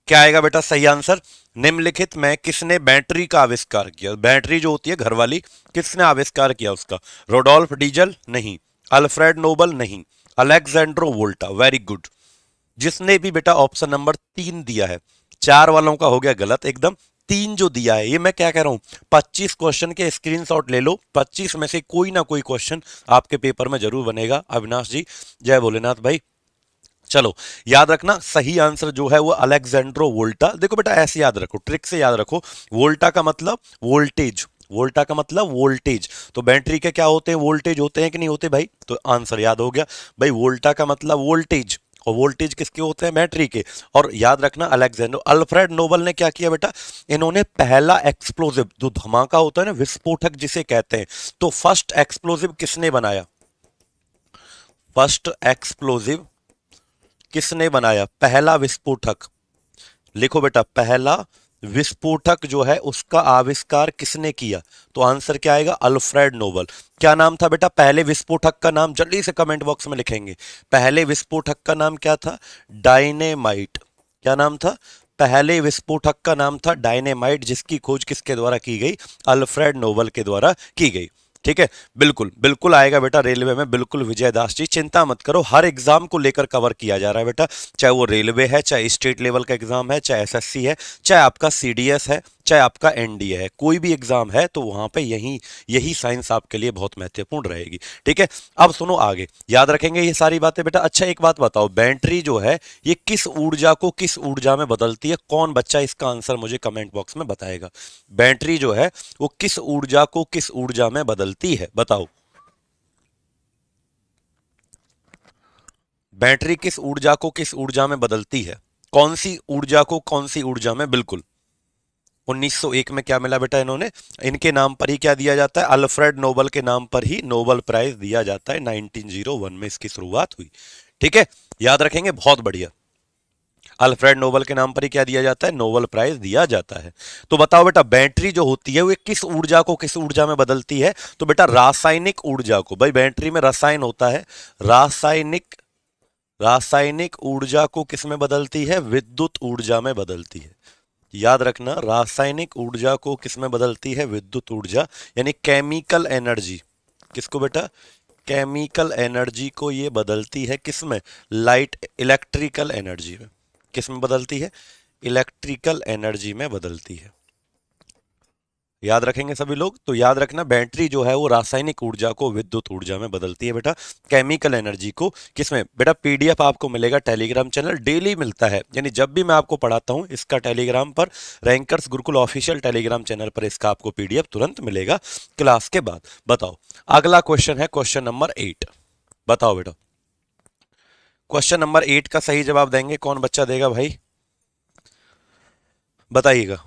[SPEAKER 1] क्या आएगा बेटा सही आंसर निम्नलिखित में किसने बैटरी का आविष्कार किया बैटरी जो होती है घर वाली किसने आविष्कार किया उसका रोडोल्फ डीजल नहीं अल्फ्रेड नोबल नहीं अलेक्जेंड्रो वोल्टा वेरी गुड जिसने भी बेटा ऑप्शन नंबर तीन दिया है चार वालों का हो गया गलत एकदम तीन जो दिया है ये मैं क्या कह रहा हूँ पच्चीस क्वेश्चन के स्क्रीनशॉट ले लो पच्चीस में से कोई ना कोई क्वेश्चन आपके पेपर में जरूर बनेगा अविनाश जी जय भोलेनाथ भाई चलो याद रखना सही आंसर जो है वो अलेक्जेंड्रो वोल्टा देखो बेटा ऐसे याद रखो ट्रिक से याद रखो वोल्टा का मतलब वोल्टेज वोल्टा का मतलब वोल्टेज तो बैटरी के क्या होते हैं वोल्टेज होते हैं कि नहीं होते भाई तो आंसर याद हो गया भाई वोल्टा का मतलब वोल्टेज और वोल्टेज किसके होते हैं बैटरी के और याद रखना अलेक्जेंडर अल्फ्रेड नोबल ने क्या किया बेटा इन्होंने पहला एक्सप्लोजिव जो धमाका होता है ना विस्फोटक जिसे कहते हैं तो फर्स्ट एक्सप्लोजिव किसने बनाया फर्स्ट एक्सप्लोजिव किसने बनाया पहला विस्फोटक लिखो बेटा पहला विस्फोटक जो है उसका आविष्कार किसने किया तो आंसर क्या आएगा अल्फ्रेड नोबल क्या नाम था बेटा पहले विस्फोटक का नाम जल्दी से कमेंट बॉक्स में लिखेंगे पहले विस्फोटक का नाम क्या था डायनेमाइट क्या नाम था पहले विस्फोटक का नाम था डायनेमाइट जिसकी खोज किसके द्वारा की गई अल्फ्रेड नोबल के द्वारा की गई ठीक है बिल्कुल बिल्कुल आएगा बेटा रेलवे में बिल्कुल विजय दास जी चिंता मत करो हर एग्जाम को लेकर कवर किया जा रहा है बेटा चाहे वो रेलवे है चाहे स्टेट लेवल का एग्जाम है चाहे एसएससी है चाहे आपका सीडीएस है चाहे आपका एनडीए है कोई भी एग्जाम है तो वहां पे यही यही साइंस आपके लिए बहुत महत्वपूर्ण रहेगी ठीक है अब सुनो आगे याद रखेंगे ये सारी बातें बेटा अच्छा एक बात बताओ बैटरी जो है ये किस ऊर्जा को किस ऊर्जा में बदलती है कौन बच्चा इसका आंसर मुझे कमेंट बॉक्स में बताएगा बैटरी जो है वो किस ऊर्जा को किस ऊर्जा में बदलती है बताओ बैटरी किस ऊर्जा को किस ऊर्जा में बदलती है कौन सी ऊर्जा को कौन सी ऊर्जा में बिल्कुल 1901 में क्या मिला बेटा इन्होंने इनके नाम पर ही क्या दिया जाता है अल्फ्रेड नोबल के नाम पर ही नोबल प्राइज दिया जाता है 1901 में इसकी शुरुआत हुई ठीक है याद रखेंगे बहुत बढ़िया अल्फ्रेड नोबल के नाम पर ही क्या दिया जाता है नोबल प्राइज दिया जाता है तो बताओ बेटा बैटरी जो होती है वो किस ऊर्जा को किस ऊर्जा में बदलती है तो बेटा रासायनिक ऊर्जा को भाई बैटरी में रसायन होता है रासायनिक रासायनिक ऊर्जा को किस में बदलती है विद्युत ऊर्जा में बदलती है याद रखना रासायनिक ऊर्जा को किसमें बदलती है विद्युत ऊर्जा यानी केमिकल एनर्जी किसको बेटा केमिकल एनर्जी को ये बदलती है किसमें लाइट इलेक्ट्रिकल एनर्जी में किसमें बदलती है इलेक्ट्रिकल एनर्जी में बदलती है याद रखेंगे सभी लोग तो याद रखना बैटरी जो है वो रासायनिक ऊर्जा को विद्युत ऊर्जा में बदलती है बेटा केमिकल एनर्जी को किसमें बेटा पीडीएफ आपको मिलेगा टेलीग्राम चैनल डेली मिलता है यानी जब भी मैं आपको पढ़ाता हूँ इसका टेलीग्राम पर rankers Gurukul official Telegram channel पर इसका आपको पीडीएफ तुरंत मिलेगा क्लास के बाद बताओ अगला क्वेश्चन है क्वेश्चन नंबर एट बताओ बेटा क्वेश्चन नंबर एट का सही जवाब देंगे कौन बच्चा देगा भाई बताइएगा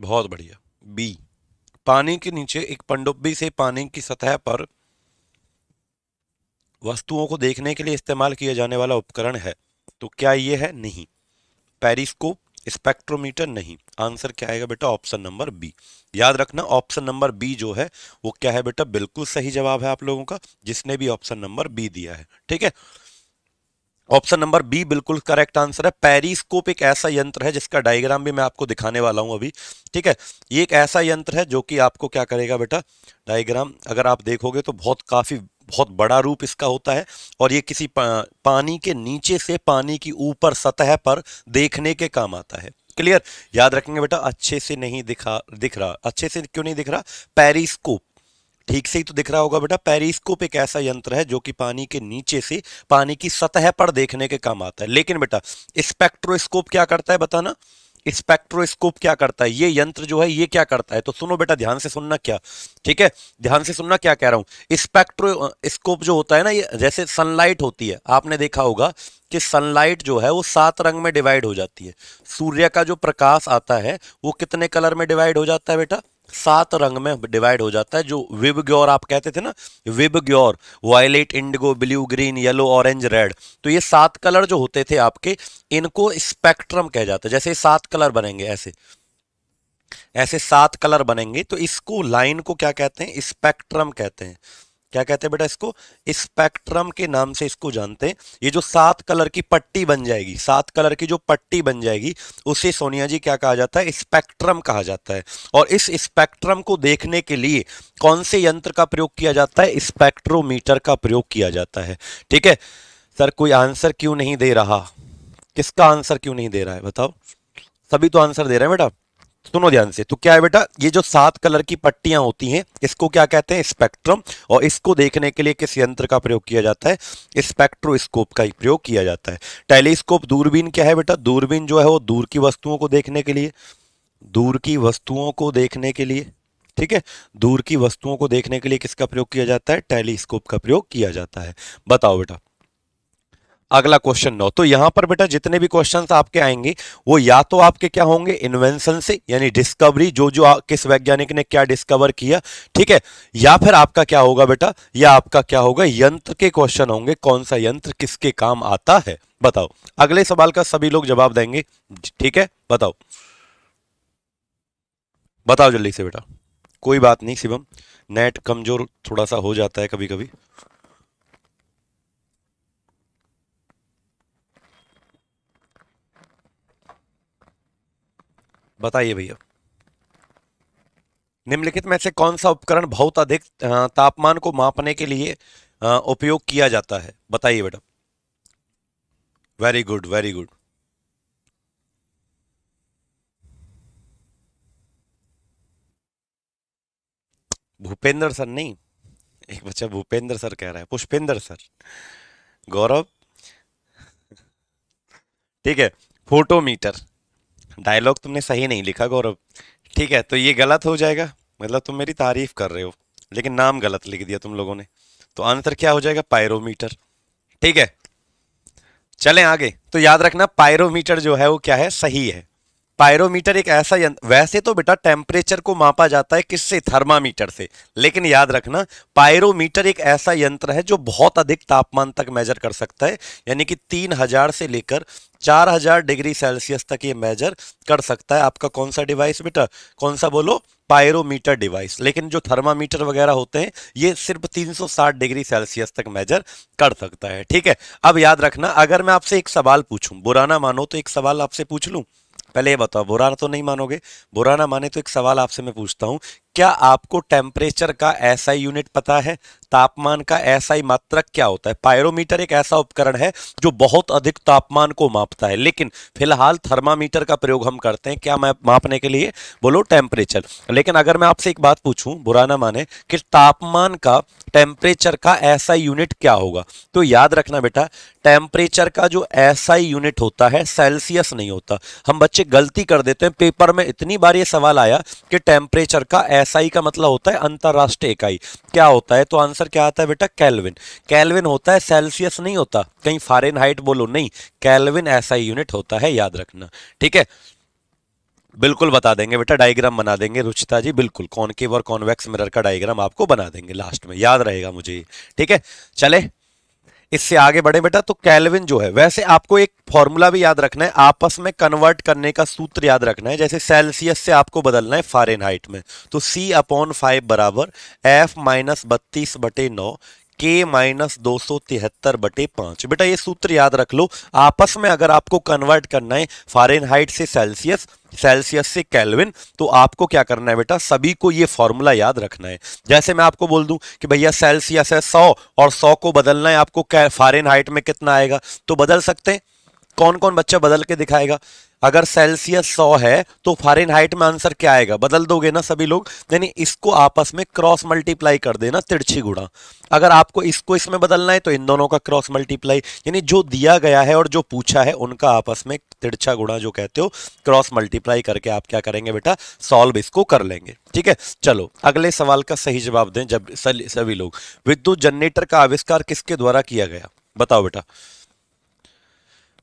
[SPEAKER 1] बहुत बढ़िया बी पानी के नीचे एक पनडुब्बी से पानी की सतह पर वस्तुओं को देखने के लिए इस्तेमाल किया जाने वाला उपकरण है तो क्या ये है नहीं पेरिस्कोप स्पेक्ट्रोमीटर नहीं आंसर क्या आएगा बेटा ऑप्शन नंबर बी याद रखना ऑप्शन नंबर बी जो है वो क्या है बेटा बिल्कुल सही जवाब है आप लोगों का जिसने भी ऑप्शन नंबर बी दिया है ठीक है ऑप्शन नंबर बी बिल्कुल करेक्ट आंसर है पेरिस्कोप एक ऐसा यंत्र है जिसका डायग्राम भी मैं आपको दिखाने वाला हूं अभी ठीक है ये एक ऐसा यंत्र है जो कि आपको क्या करेगा बेटा डायग्राम अगर आप देखोगे तो बहुत काफ़ी बहुत बड़ा रूप इसका होता है और ये किसी पा, पानी के नीचे से पानी की ऊपर सतह पर देखने के काम आता है क्लियर याद रखेंगे बेटा अच्छे से नहीं दिखा दिख रहा अच्छे से क्यों नहीं दिख रहा पेरिस्कोप ठीक से ही तो दिख रहा होगा बेटा पेरिस्कोप एक ऐसा यंत्र है जो कि पानी के नीचे से पानी की सतह पर देखने के काम आता है लेकिन बेटा स्पेक्ट्रोस्कोप क्या करता है बताना स्पेक्ट्रोस्कोप क्या करता है ये यंत्र जो है ये क्या करता है तो सुनो बेटा ध्यान से सुनना क्या ठीक है ध्यान से सुनना क्या कह रहा हूं स्पेक्ट्रोस्कोप जो होता है ना ये जैसे सनलाइट होती है आपने देखा होगा कि सनलाइट जो है वो सात रंग में डिवाइड हो जाती है सूर्य का जो प्रकाश आता है वो कितने कलर में डिवाइड हो जाता है बेटा सात रंग में डिवाइड हो जाता है जो विब ग्योर आप कहते थे ना VIBGYOR violet indigo blue green yellow orange red तो ये सात कलर जो होते थे आपके इनको स्पेक्ट्रम कह जाता है जैसे सात कलर बनेंगे ऐसे ऐसे सात कलर बनेंगे तो इसको लाइन को क्या कहते हैं स्पेक्ट्रम कहते हैं क्या कहते हैं बेटा इसको स्पेक्ट्रम के नाम से इसको जानते हैं ये जो सात कलर की पट्टी बन जाएगी सात कलर की जो पट्टी बन जाएगी उसे सोनिया जी क्या कहा जाता है स्पेक्ट्रम कहा जाता है और इस स्पेक्ट्रम को देखने के लिए कौन से यंत्र का प्रयोग किया जाता है स्पेक्ट्रोमीटर का प्रयोग किया जाता है ठीक है सर कोई आंसर क्यों नहीं दे रहा किसका आंसर क्यों नहीं दे रहा है बताओ सभी तो आंसर दे रहे हैं बेटा सुनो ध्यान से तो क्या है बेटा ये जो सात कलर की पट्टियां होती हैं इसको क्या कहते हैं स्पेक्ट्रम और इसको देखने के लिए किस यंत्र का प्रयोग किया जाता है स्पेक्ट्रोस्कोप का ही प्रयोग किया जाता है टेलीस्कोप दूरबीन क्या है बेटा दूरबीन जो है वो दूर की वस्तुओं को देखने के लिए दूर की वस्तुओं को देखने के लिए ठीक है दूर की वस्तुओं को देखने के लिए किसका प्रयोग किया जाता है टेलीस्कोप का प्रयोग किया जाता है बताओ बेटा अगला क्वेश्चन नौ तो यहां पर बेटा जितने भी क्वेश्चन आपके आएंगे वो या तो आपके क्या होंगे इन्वेंशन से यानी डिस्कवरी जो जो किस वैज्ञानिक ने क्या डिस्कवर किया ठीक है या फिर आपका क्या होगा बेटा या आपका क्या होगा यंत्र के क्वेश्चन होंगे कौन सा यंत्र किसके काम आता है बताओ अगले सवाल का सभी लोग जवाब देंगे ठीक है बताओ बताओ जल्दी से बेटा कोई बात नहीं शिवम नेट कमजोर थोड़ा सा हो जाता है कभी कभी बताइए भैया निम्नलिखित में से कौन सा उपकरण बहुत अधिक तापमान को मापने के लिए उपयोग किया जाता है बताइए बेटा very good very good Bhupendra sir नहीं एक बच्चा भूपेंद्र सर कह रहा है पुष्पेंद्र सर गौरव ठीक है फोटोमीटर डायलॉग तुमने सही नहीं लिखा गौरव ठीक है तो ये गलत हो जाएगा मतलब तुम मेरी तारीफ कर रहे हो लेकिन नाम गलत लिख दिया तुम लोगों ने तो आंसर क्या हो जाएगा पायरोमीटर ठीक है चलें आगे तो याद रखना पायरोमीटर जो है वो क्या है सही है पायरोमीटर एक ऐसा यंत्र वैसे तो बेटा टेम्परेचर को मापा जाता है किससे थर्मामीटर से लेकिन याद रखना पायरोमीटर एक ऐसा यंत्र है जो बहुत अधिक तापमान तक मेजर कर सकता है यानी कि तीन हजार से लेकर चार हजार डिग्री सेल्सियस तक ये मेजर कर सकता है आपका कौन सा डिवाइस बेटा कौन सा बोलो पायरोमीटर डिवाइस लेकिन जो थर्मामीटर वगैरह होते हैं ये सिर्फ 360 डिग्री सेल्सियस तक मेजर कर सकता है ठीक है अब याद रखना अगर मैं आपसे एक सवाल पूछूं बुराना मानो तो एक सवाल आपसे पूछ लूं पहले ये बताओ बुरा तो नहीं मानोगे बुरा ना माने तो एक सवाल आपसे मैं पूछता हूँ क्या आपको टेम्परेचर का ऐसा यूनिट पता है तापमान का ऐसा ही मात्रक क्या होता है पायरोमीटर एक ऐसा उपकरण है जो बहुत अधिक तापमान को मापता है लेकिन फिलहाल थर्मामीटर का प्रयोग हम करते हैं क्या मैं मापने के लिए बोलो टेम्परेचर लेकिन अगर मैं आपसे एक बात पूछूं बुरा ना माने कि तापमान का टेम्परेचर का ऐसा यूनिट क्या होगा तो याद रखना बेटा टेम्परेचर का जो ऐसा यूनिट होता है सेल्सियस नहीं होता हम बच्चे गलती कर देते हैं पेपर में इतनी बार ये सवाल आया कि टेम्परेचर का ऐसा एसआई का मतलब होता है अंतरराष्ट्रीय इकाई क्या होता है तो आंसर क्या आता है बेटा कैलविन कैलविन होता है सेल्सियस नहीं होता कहीं फॉरन बोलो नहीं कैलविन एसआई यूनिट होता है याद रखना ठीक है बिल्कुल बता देंगे बेटा डायग्राम बना देंगे रुचिता जी बिल्कुल कॉनकेव और कॉन्वेक्स मिरर का डायग्राम आपको बना देंगे लास्ट में याद रहेगा मुझे ठीक है चले इससे आगे बढ़े बेटा तो कैलविन जो है वैसे आपको एक फॉर्मूला भी याद रखना है आपस में कन्वर्ट करने का सूत्र याद रखना है जैसे सेल्सियस से आपको बदलना है फारेनहाइट में तो सी अपॉन फाइव बराबर एफ माइनस बत्तीस बटे नौ के माइनस दो सौ तिहत्तर बटे पांच बेटा ये सूत्र याद रख लो आपस में अगर आपको कन्वर्ट करना है फारेनहाइट से सेल्सियस सेल्सियस से कैलविन तो आपको क्या करना है बेटा सभी को ये फॉर्मूला याद रखना है जैसे मैं आपको बोल दूं कि भैया सेल्सियस है सौ और सौ को बदलना है आपको हाइट में कितना आएगा तो बदल सकते हैं कौन कौन बच्चा बदल के दिखाएगा अगर सेल्सियस 100 है तो फारेनहाइट में आंसर क्या आएगा बदल दोगे ना सभी लोग यानी इसको आपस में क्रॉस मल्टीप्लाई कर देना तिरछी गुणा अगर आपको इसको इसमें बदलना है तो इन दोनों का क्रॉस मल्टीप्लाई यानी जो दिया गया है और जो पूछा है उनका आपस में तिरछा गुणा जो कहते हो क्रॉस मल्टीप्लाई करके आप क्या करेंगे बेटा सॉल्व इसको कर लेंगे ठीक है चलो अगले सवाल का सही जवाब दें जब सभी लोग विद्युत जनरेटर का आविष्कार किसके द्वारा किया गया बताओ बेटा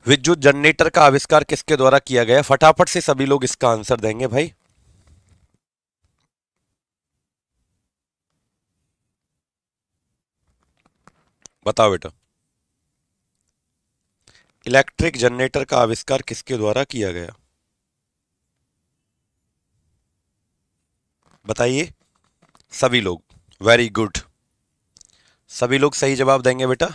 [SPEAKER 1] विद्युत जनरेटर का आविष्कार किसके द्वारा किया गया फटाफट से सभी लोग इसका आंसर देंगे भाई बताओ बेटा इलेक्ट्रिक जनरेटर का आविष्कार किसके द्वारा किया गया बताइए सभी लोग वेरी गुड सभी लोग सही जवाब देंगे बेटा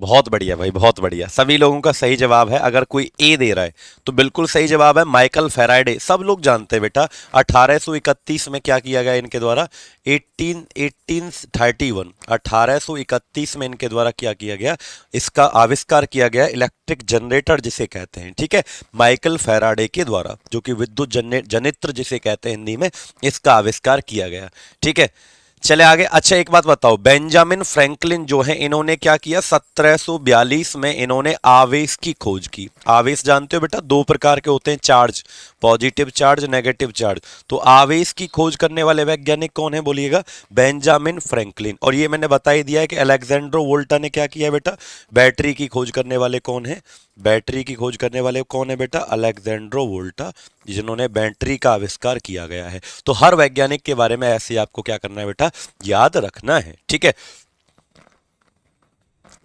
[SPEAKER 1] बहुत बढ़िया भाई बहुत बढ़िया सभी लोगों का सही जवाब है अगर कोई ए दे रहा है तो बिल्कुल सही जवाब है माइकल फेराडे सब लोग जानते हैं बेटा 1831 में क्या किया गया इनके द्वारा 18 1831 1831 में इनके द्वारा क्या किया गया इसका आविष्कार किया गया इलेक्ट्रिक जनरेटर जिसे कहते हैं ठीक है माइकल फेराडे के द्वारा जो कि विद्युत जनित्र जिसे कहते हैं हिंदी में इसका आविष्कार किया गया ठीक है चले आगे अच्छा एक बात बताओ बेंजामिन फ्रैंकलिन जो है इन्होंने क्या किया 1742 में इन्होंने आवेश की खोज की आवेश जानते हो बेटा दो प्रकार के होते हैं charge positive charge negative charge तो आवेश की खोज करने वाले वैज्ञानिक कौन है बोलिएगा बेंजामिन फ्रैंकलिन और ये मैंने बता ही दिया है कि अलेक्जेंड्रो वोल्टा ने क्या किया बेटा बैटरी की खोज करने वाले कौन है बैटरी की खोज करने वाले कौन है बेटा अलेक्जेंड्रो वोल्टा जिन्होंने बैटरी का आविष्कार किया गया है तो हर वैज्ञानिक के बारे में ऐसे आपको क्या करना है बेटा याद रखना है ठीक है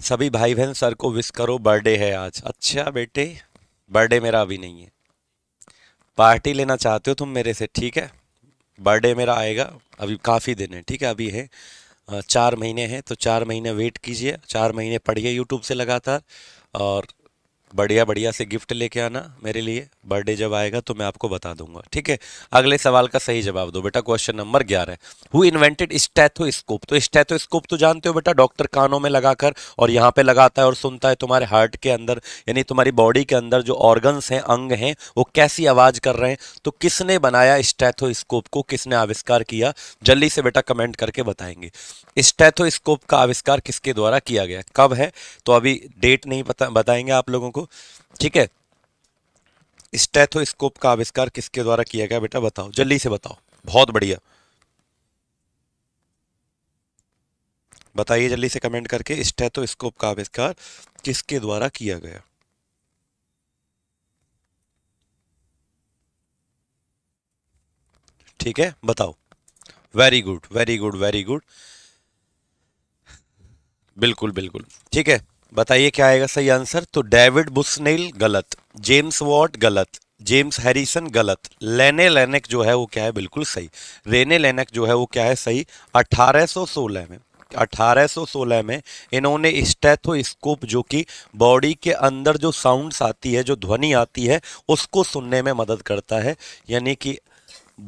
[SPEAKER 1] सभी भाई बहन सर को विश करो बर्थडे है आज अच्छा बेटे बर्थडे मेरा अभी नहीं है पार्टी लेना चाहते हो तुम मेरे से ठीक है बर्थडे मेरा आएगा अभी काफ़ी दिन है ठीक है अभी है चार महीने हैं तो चार महीने वेट कीजिए चार महीने पढ़िए यूट्यूब से लगातार और बढ़िया बढ़िया से गिफ्ट लेके आना मेरे लिए बर्थडे जब आएगा तो मैं आपको बता दूंगा ठीक है अगले सवाल का सही जवाब दो बेटा क्वेश्चन नंबर ग्यारह हु इन्वेंटेड स्टेथोस्कोप तो स्टेथोस्कोप तो जानते हो बेटा डॉक्टर कानों में लगाकर और यहाँ पे लगाता है और सुनता है तुम्हारे हार्ट के अंदर यानी तुम्हारी बॉडी के अंदर जो ऑर्गन्स हैं अंग हैं वो कैसी आवाज़ कर रहे हैं तो किसने बनाया स्टेथोस्कोप को किसने आविष्कार किया जल्दी से बेटा कमेंट करके बताएंगे स्टेथोस्कोप का आविष्कार किसके द्वारा किया गया कब है तो अभी डेट नहीं बताएंगे आप लोगों को को ठीक है स्टेथोस्कोप का आविष्कार किसके द्वारा किया गया बेटा बताओ जल्दी से बताओ बहुत बढ़िया बताइए जल्दी से कमेंट करके स्टेथोस्कोप का आविष्कार किसके द्वारा किया गया ठीक है बताओ very good very good very good बिल्कुल बिल्कुल ठीक है बताइए क्या आएगा सही आंसर तो डेविड बुसनेल गलत जेम्स वॉट गलत जेम्स हैरिसन गलत लेने लेनेक जो है वो क्या है बिल्कुल सही रेने लेनेक जो है वो क्या है सही 1816 में 1816 में इन्होंने स्टेथोस्कोप जो कि बॉडी के अंदर जो साउंड्स आती है जो ध्वनि आती है उसको सुनने में मदद करता है यानी कि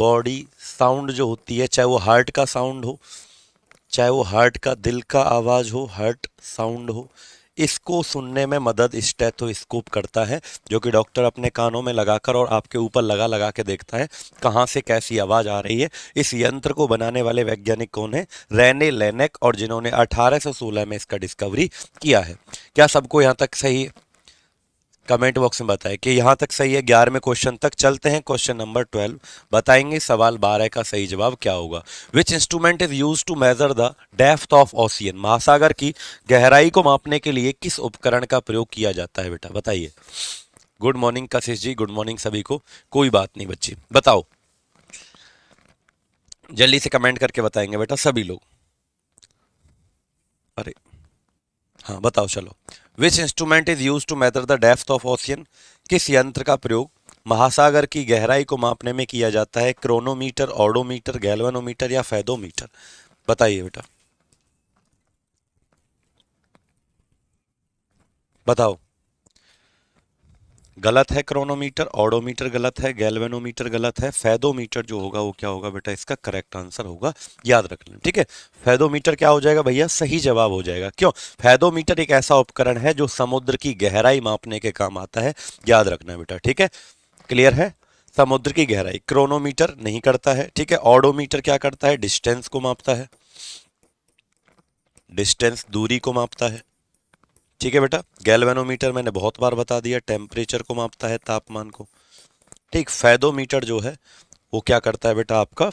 [SPEAKER 1] बॉडी साउंड जो होती है चाहे वो हार्ट का साउंड हो चाहे वो हार्ट का दिल का आवाज़ हो हार्ट साउंड हो इसको सुनने में मदद स्टेथोस्कोप तो करता है जो कि डॉक्टर अपने कानों में लगाकर और आपके ऊपर लगा लगा के देखता है कहाँ से कैसी आवाज़ आ रही है इस यंत्र को बनाने वाले वैज्ञानिक कौन है रैने लेनेक और जिन्होंने 1816 में इसका डिस्कवरी किया है क्या सबको यहाँ तक सही कमेंट बॉक्स में बताएं कि यहाँ तक सही है में क्वेश्चन तक चलते हैं क्वेश्चन नंबर ट्वेल्व बताएंगे सवाल बारह का सही जवाब क्या होगा which instrument is use to measure the depth of ocean महासागर की गहराई को मापने के लिए किस उपकरण का प्रयोग किया जाता है बेटा बताइए गुड मॉर्निंग कशिश जी गुड मॉर्निंग सभी को कोई बात नहीं बच्ची बताओ जल्दी से कमेंट करके बताएंगे बेटा सभी लोग अरे हाँ बताओ चलो which instrument is use to measure the depth of ocean किस यंत्र का प्रयोग महासागर की गहराई को मापने में किया जाता है क्रोनोमीटर ऑडोमीटर गैल्वानोमीटर या फैदोमीटर बताइए बेटा बताओ गलत है क्रोनोमीटर ऑडोमीटर गलत है गैल्वेनोमीटर गलत है फैदोमीटर जो होगा वो क्या होगा बेटा इसका करेक्ट आंसर होगा याद रख लें ठीक है फैदोमीटर क्या हो जाएगा भैया सही जवाब हो जाएगा क्यों फैदोमीटर एक ऐसा उपकरण है जो समुद्र की गहराई मापने के काम आता है याद रखना बेटा ठीक है क्लियर है समुद्र की गहराई क्रोनोमीटर नहीं करता है ठीक है ऑडोमीटर क्या करता है डिस्टेंस को मापता है डिस्टेंस दूरी को मापता है ठीक है बेटा गैल्वेनोमीटर मैंने बहुत बार बता दिया टेम्परेचर को मापता है तापमान को ठीक फैदोमीटर जो है वो क्या करता है बेटा आपका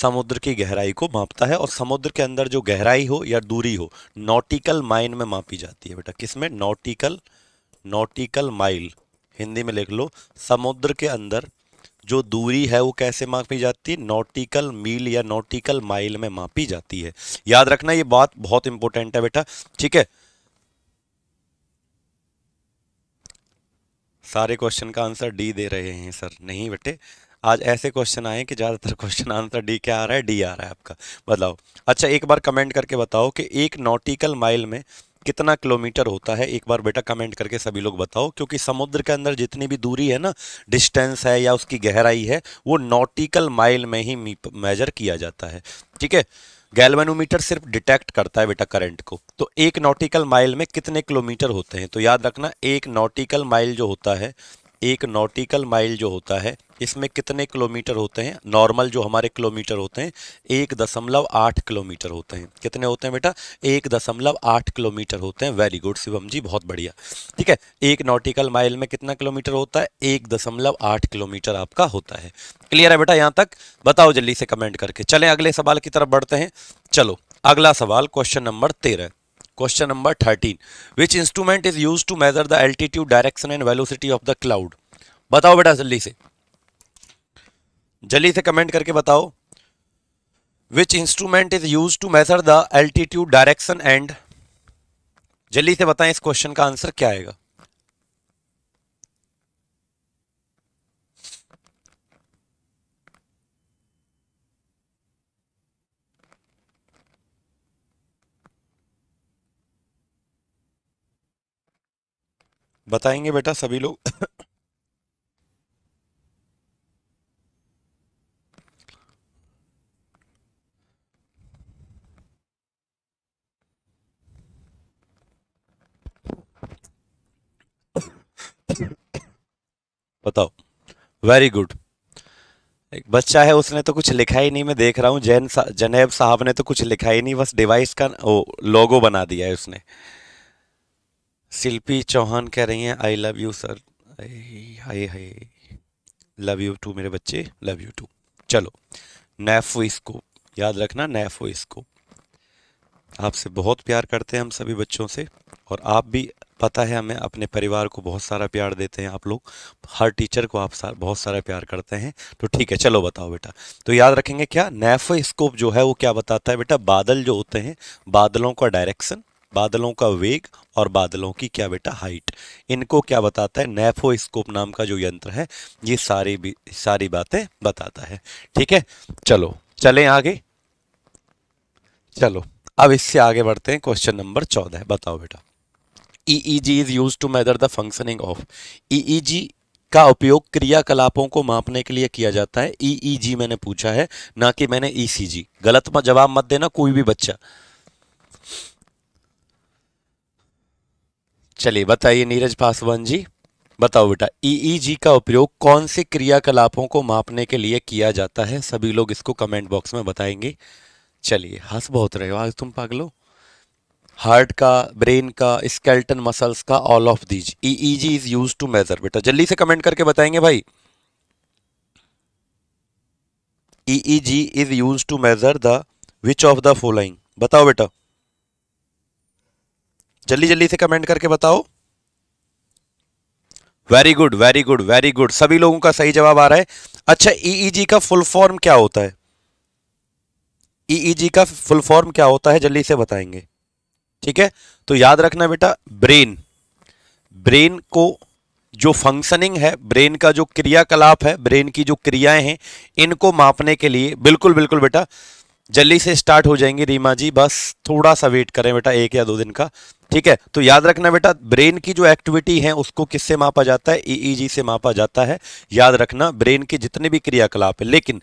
[SPEAKER 1] समुद्र की गहराई को मापता है और समुद्र के अंदर जो गहराई हो या दूरी हो नॉटिकल माइल में मापी जाती है बेटा किसमें नॉटिकल नॉटिकल माइल हिंदी में लिख लो समुद्र के अंदर जो दूरी है वो कैसे मापी जाती है नॉटिकल मील या नॉटिकल माइल में मापी जाती है याद रखना ये बात बहुत इंपॉर्टेंट है बेटा ठीक है सारे क्वेश्चन का आंसर डी दे रहे हैं सर नहीं बेटे आज ऐसे क्वेश्चन आए कि ज़्यादातर क्वेश्चन आंसर डी क्या आ रहा है डी आ रहा है आपका बताओ अच्छा एक बार कमेंट करके बताओ कि एक नॉटिकल माइल में कितना किलोमीटर होता है एक बार बेटा कमेंट करके सभी लोग बताओ क्योंकि समुद्र के अंदर जितनी भी दूरी है ना डिस्टेंस है या उसकी गहराई है वो नॉटिकल माइल में ही मेजर किया जाता है ठीक है गैल्वेनोमीटर सिर्फ डिटेक्ट करता है बेटा करंट को तो एक नॉटिकल माइल में कितने किलोमीटर होते हैं तो याद रखना एक नॉटिकल माइल जो होता है एक नॉटिकल माइल जो होता है इसमें कितने किलोमीटर होते हैं नॉर्मल जो हमारे किलोमीटर होते हैं एक दशमलव आठ किलोमीटर होते हैं कितने होते हैं बेटा एक दशमलव आठ किलोमीटर होते हैं वेरी गुड शिवम जी बहुत बढ़िया ठीक है एक नॉटिकल माइल में कितना किलोमीटर होता है एक दशमलव आठ किलोमीटर आपका होता है क्लियर है बेटा यहाँ तक बताओ जल्दी से कमेंट करके चलें अगले सवाल की तरफ बढ़ते हैं चलो अगला सवाल क्वेश्चन नंबर तेरह question number thirteen which instrument is use to measure the altitude direction and velocity of the cloud बताओ बेटा जल्दी से जल्दी से कमेंट करके बताओ which instrument is use to measure the altitude direction and जल्दी से बताएं इस क्वेश्चन का आंसर क्या आएगा बताएंगे बेटा सभी लोग बताओ वेरी गुड एक बच्चा है उसने तो कुछ लिखा ही नहीं मैं देख रहा हूं जैन सा, जनेब साहब ने तो कुछ लिखा ही नहीं बस डिवाइस का ओ लोगो बना दिया है उसने शिल्पी चौहान कह रही हैं आई लव यू सर हाय हाय लव यू टू मेरे बच्चे लव यू टू चलो नैफो स्कोप याद रखना नैफो स्कोप आपसे बहुत प्यार करते हैं हम सभी बच्चों से और आप भी पता है हमें अपने परिवार को बहुत सारा प्यार देते हैं आप लोग हर टीचर को आप सार, बहुत सारा प्यार करते हैं तो ठीक है चलो बताओ बेटा तो याद रखेंगे क्या नेफो स्कोप जो है वो क्या बताता है बेटा बादल जो होते हैं बादलों का डायरेक्शन बादलों का वेग और बादलों की क्या बेटा हाइट इनको क्या बताता है नेफोस्कोप नाम का जो यंत्र है ये सारी भी सारी बातें बताता है ठीक है चलो चले आगे चलो अब इससे आगे बढ़ते हैं क्वेश्चन नंबर चौदह बताओ बेटा EEG is use to measure the functioning of EEG का उपयोग क्रियाकलापों को मापने के लिए किया जाता है EEG मैंने पूछा है ना कि मैंने ECG गलत जवाब मत देना कोई भी बच्चा चलिए बताइए नीरज पासवान जी बताओ बेटा ईईजी e e का उपयोग कौन से क्रियाकलापों को मापने के लिए किया जाता है सभी लोग इसको कमेंट बॉक्स में बताएंगे चलिए हंस बहुत रहे हो आज तुम पागलो हार्ट का ब्रेन का स्केल्टन मसल्स का all of these EEG is use to measure बेटा जल्दी से कमेंट करके बताएंगे भाई EEG is use to measure the which of the following बताओ बेटा जल्दी जल्दी से कमेंट करके बताओ very good very good very good सभी लोगों का सही जवाब आ रहा है अच्छा ईईजी e e का फुल फॉर्म क्या होता है ईईजी e का फुल फॉर्म क्या होता है जल्दी से बताएंगे ठीक है तो याद रखना बेटा ब्रेन ब्रेन को जो फंक्शनिंग है ब्रेन का जो क्रियाकलाप है ब्रेन की जो क्रियाएं हैं इनको मापने के लिए बिल्कुल बिल्कुल बेटा जल्दी से स्टार्ट हो जाएंगे रीमा जी बस थोड़ा सा वेट करें बेटा एक या दो दिन का ठीक है तो याद रखना बेटा ब्रेन की जो एक्टिविटी है उसको किससे मापा जाता है ईईजी e e से मापा जाता है याद रखना ब्रेन के जितने भी क्रियाकलाप है लेकिन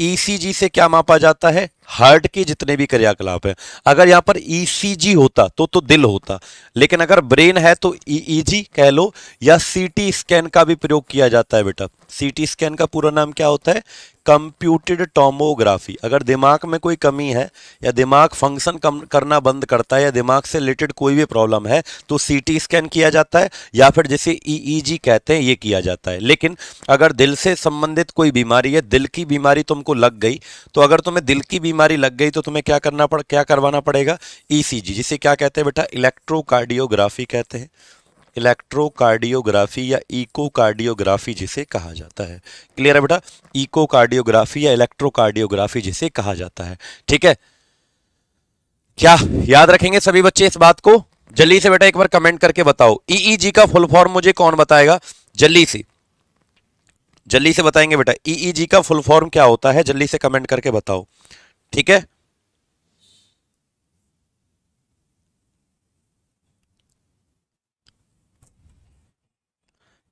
[SPEAKER 1] ईसीजी e से क्या मापा जाता है हार्ट के जितने भी क्रियाकलाप है अगर यहां पर ईसीजी होता तो तो दिल होता लेकिन अगर ब्रेन है तो ईईजी कह लो या सीटी स्कैन का भी प्रयोग किया जाता है बेटा सीटी स्कैन का पूरा नाम क्या होता है कंप्यूटेड टोमोग्राफी अगर दिमाग में कोई कमी है या दिमाग फंक्शन कम करना बंद करता है या दिमाग से रिलेटेड कोई भी प्रॉब्लम है तो सीटी स्कैन किया जाता है या फिर जिसे ईईजी e e कहते हैं ये किया जाता है लेकिन अगर दिल से संबंधित कोई बीमारी है दिल की बीमारी तुमको लग गई तो अगर तुम्हें दिल की बीमारी लग गई तो तुम्हें क्या करना पड़ क्या करवाना पड़ेगा ई e जिसे क्या कहते हैं बेटा इलेक्ट्रोकार्डियोग्राफी कहते हैं इलेक्ट्रोकार्डियोग्राफी या इकोकार्डियोग्राफी जिसे कहा जाता है क्लियर है बेटा इकोकार्डियोग्राफी या इलेक्ट्रोकार्डियोग्राफी जिसे कहा जाता है ठीक है क्या याद रखेंगे सभी बच्चे इस बात को जल्दी से बेटा एक बार कमेंट करके बताओ ईईजी e e का फुल फॉर्म मुझे कौन बताएगा जल्दी से जल्दी से बताएंगे बेटा ईईजी e का फुल फॉर्म क्या होता है जल्दी से कमेंट करके बताओ ठीक है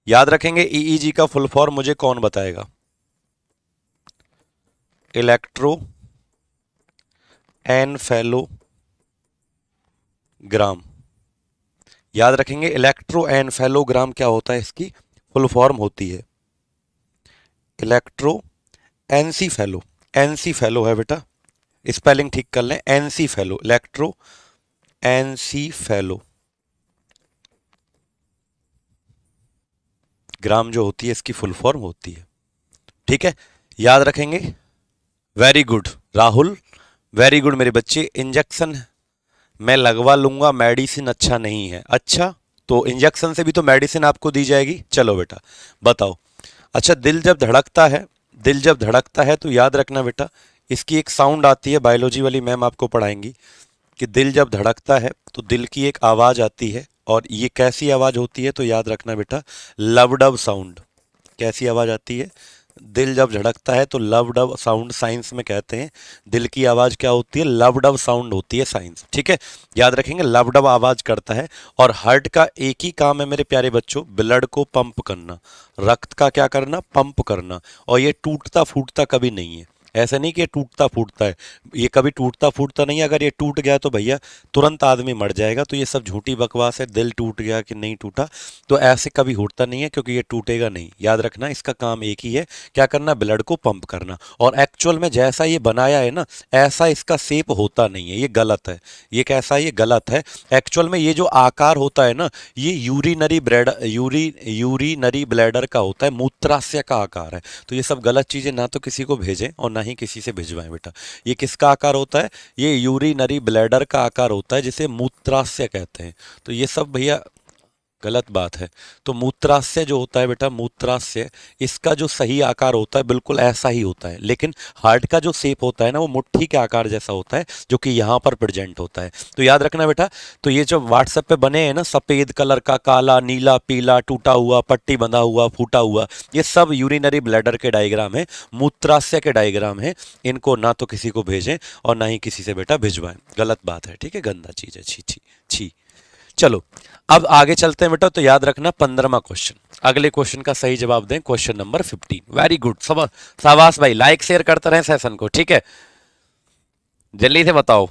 [SPEAKER 1] याद रखेंगे ईईजी e e का फुल फॉर्म मुझे कौन बताएगा इलेक्ट्रो एनफेलोग्राम याद रखेंगे इलेक्ट्रो एनफेलोग्राम क्या होता है इसकी फुल फॉर्म होती है electro encephalo encephalo है बेटा स्पेलिंग ठीक कर लें encephalo electro encephalo gram जो होती है इसकी फुल फॉर्म होती है ठीक है याद रखेंगे very good Rahul very good मेरे बच्चे इंजेक्शन मैं लगवा लूंगा मेडिसिन अच्छा नहीं है अच्छा तो इंजेक्शन से भी तो मेडिसिन आपको दी जाएगी चलो बेटा बताओ अच्छा दिल जब धड़कता है दिल जब धड़कता है तो याद रखना बेटा इसकी एक साउंड आती है बायोलॉजी वाली मैम आपको पढ़ाएंगी कि दिल जब धड़कता है तो दिल की एक आवाज़ आती है और ये कैसी आवाज़ होती है तो याद रखना बेटा डव साउंड कैसी आवाज़ आती है दिल जब झड़कता है तो डव साउंड साइंस में कहते हैं दिल की आवाज़ क्या होती है डव साउंड होती है साइंस ठीक है याद रखेंगे डव आवाज़ करता है और हार्ट का एक ही काम है मेरे प्यारे बच्चों ब्लड को पंप करना रक्त का क्या करना पंप करना और ये टूटता फूटता कभी नहीं है ऐसा नहीं कि टूटता फूटता है ये कभी टूटता फूटता नहीं अगर ये टूट गया तो भैया तुरंत आदमी मर जाएगा तो ये सब झूठी बकवास है दिल टूट गया कि नहीं टूटा तो ऐसे कभी होता नहीं है क्योंकि ये टूटेगा नहीं याद रखना इसका काम एक ही है क्या करना ब्लड को पंप करना और एक्चुअल में जैसा ये बनाया है ना ऐसा इसका सेप होता नहीं है ये गलत है ये कैसा ये गलत है एक्चुअल में ये जो आकार होता है ना ये यूरिनरी ब्रेड यूरी यूरिनरी ब्लैडर का होता है मूत्राशय का आकार है तो ये सब गलत चीज़ें ना तो किसी को भेजें और ना ना ही किसी से भिजवाएं बेटा ये किसका आकार होता है ये यूरिनरी ब्लैडर का आकार होता है जिसे मूत्राशय कहते हैं तो ये सब भैया गलत बात है तो मूत्राशय जो होता है बेटा मूत्राशय इसका जो सही आकार होता है बिल्कुल ऐसा ही होता है लेकिन हार्ट का जो सेप होता है ना वो मुट्ठी के आकार जैसा होता है जो कि यहाँ पर प्रेजेंट होता है तो याद रखना बेटा तो ये जो व्हाट्सएप पे बने हैं ना सफ़ेद कलर का काला नीला पीला टूटा हुआ पट्टी बंधा हुआ फूटा हुआ ये सब यूरिनरी ब्लैडर के डायग्राम है मूत्राशय के डायग्राम है इनको ना तो किसी को भेजें और ना ही किसी से बेटा भिजवाएं गलत बात है ठीक है गंदा चीज़ है छी छी छी चलो अब आगे चलते हैं बेटा तो याद रखना पंद्रहवा क्वेश्चन अगले क्वेश्चन का सही जवाब दें question number fifteen very good सब भाई लाइक शेयर करते रहे सेशन को ठीक है जल्दी से बताओ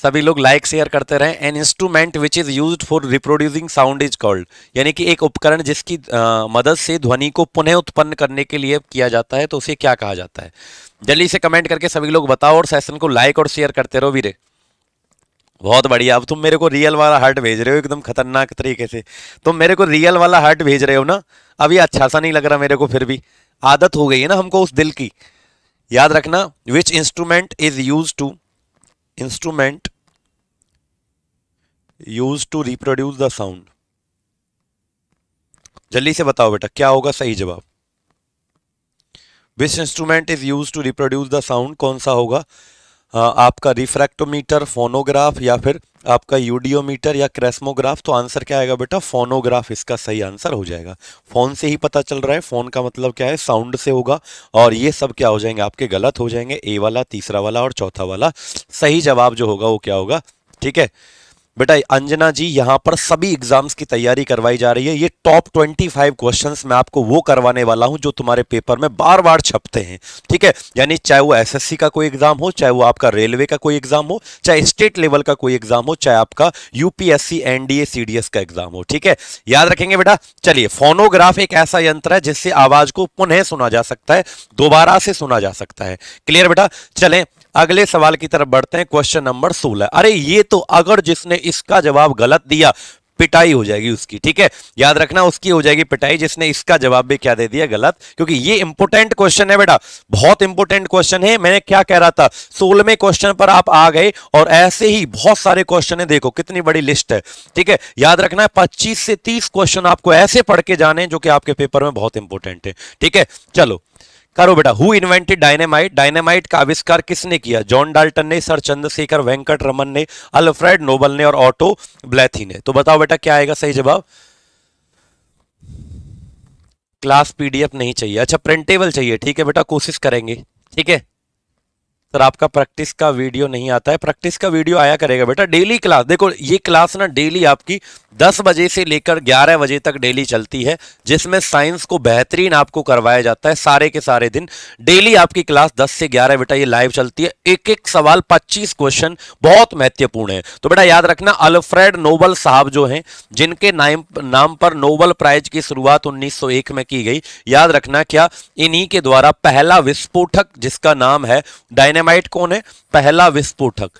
[SPEAKER 1] सभी लोग लाइक शेयर करते रहे an instrument which is use for reproducing sound is called यानी कि एक उपकरण जिसकी आ, मदद से ध्वनि को पुनः उत्पन्न करने के लिए किया जाता है तो उसे क्या कहा जाता है जल्दी से कमेंट करके सभी लोग बताओ और सेशन को लाइक और शेयर करते रहो वीरे बहुत बढ़िया अब तुम मेरे को रियल वाला हार्ट भेज रहे हो एकदम खतरनाक तरीके से तुम मेरे को रियल वाला हार्ट भेज रहे हो ना अब ये अच्छा सा नहीं लग रहा मेरे को फिर भी आदत हो गई है ना हमको उस दिल की याद रखना which instrument is use to instrument use to reproduce the sound जल्दी से बताओ बेटा क्या होगा सही जवाब which instrument is use to reproduce the sound कौन सा होगा आपका रिफ्रैक्टोमीटर फोनोग्राफ या फिर आपका यूडियोमीटर या क्रेस्मोग्राफ तो आंसर क्या आएगा बेटा फोनोग्राफ इसका सही आंसर हो जाएगा फ़ोन से ही पता चल रहा है फ़ोन का मतलब क्या है साउंड से होगा और ये सब क्या हो जाएंगे आपके गलत हो जाएंगे ए वाला तीसरा वाला और चौथा वाला सही जवाब जो होगा वो क्या होगा ठीक है बेटा अंजना जी यहां पर सभी एग्जाम्स की तैयारी करवाई जा रही है ये टॉप 25 क्वेश्चंस मैं आपको वो करवाने वाला हूं जो तुम्हारे पेपर में बार बार छपते हैं ठीक है यानी चाहे वो एसएससी का कोई एग्जाम हो चाहे वो आपका रेलवे का कोई एग्जाम हो चाहे स्टेट लेवल का कोई एग्जाम हो चाहे आपका यूपीएससी एनडीए सी का एग्जाम हो ठीक है याद रखेंगे बेटा चलिए फोनोग्राफ एक ऐसा यंत्र है जिससे आवाज को पुनः सुना जा सकता है दोबारा से सुना जा सकता है क्लियर बेटा चले अगले सवाल की तरफ बढ़ते हैं क्वेश्चन नंबर सोलह अरे ये तो अगर जिसने इसका जवाब गलत दिया पिटाई हो जाएगी उसकी ठीक है याद रखना उसकी हो जाएगी पिटाई जिसने इसका जवाब भी क्या दे दिया गलत क्योंकि ये इंपोर्टेंट क्वेश्चन है बेटा बहुत इंपोर्टेंट क्वेश्चन है मैंने क्या कह रहा था सोलहवें क्वेश्चन पर आप आ गए और ऐसे ही बहुत सारे क्वेश्चन है देखो कितनी बड़ी लिस्ट है ठीक है याद रखना पच्चीस से तीस क्वेश्चन आपको ऐसे पढ़ के जाने जो कि आपके पेपर में बहुत इंपोर्टेंट है ठीक है चलो करो बेटा हु इन्वेंटेड डायनेमाइट डायनेमाइट का आविष्कार किसने किया जॉन डाल्टन ने सर चंद्रशेखर वेंकट रमन ने अल्फ्रेड नोबल ने और ऑटो ब्लैथी ने तो बताओ बेटा क्या आएगा सही जवाब क्लास पीडीएफ नहीं चाहिए अच्छा प्रिंटेबल चाहिए ठीक है बेटा कोशिश करेंगे ठीक है सर आपका प्रैक्टिस का वीडियो नहीं आता है प्रैक्टिस का वीडियो आया करेगा बेटा डेली क्लास देखो ये क्लास ना डेली आपकी 10 बजे से लेकर 11 बजे तक डेली चलती है जिसमें साइंस को बेहतरीन आपको करवाया जाता है सारे के सारे दिन डेली आपकी क्लास 10 से 11 बेटा ये लाइव चलती है एक एक सवाल 25 क्वेश्चन बहुत महत्वपूर्ण है तो बेटा याद रखना अल्फ्रेड नोबल साहब जो हैं जिनके नाम नाम पर नोबल प्राइज की शुरुआत उन्नीस में की गई याद रखना क्या इन्हीं के द्वारा पहला विस्फोटक जिसका नाम है डायने डायनेमाइट कौन है पहला विस्फोटक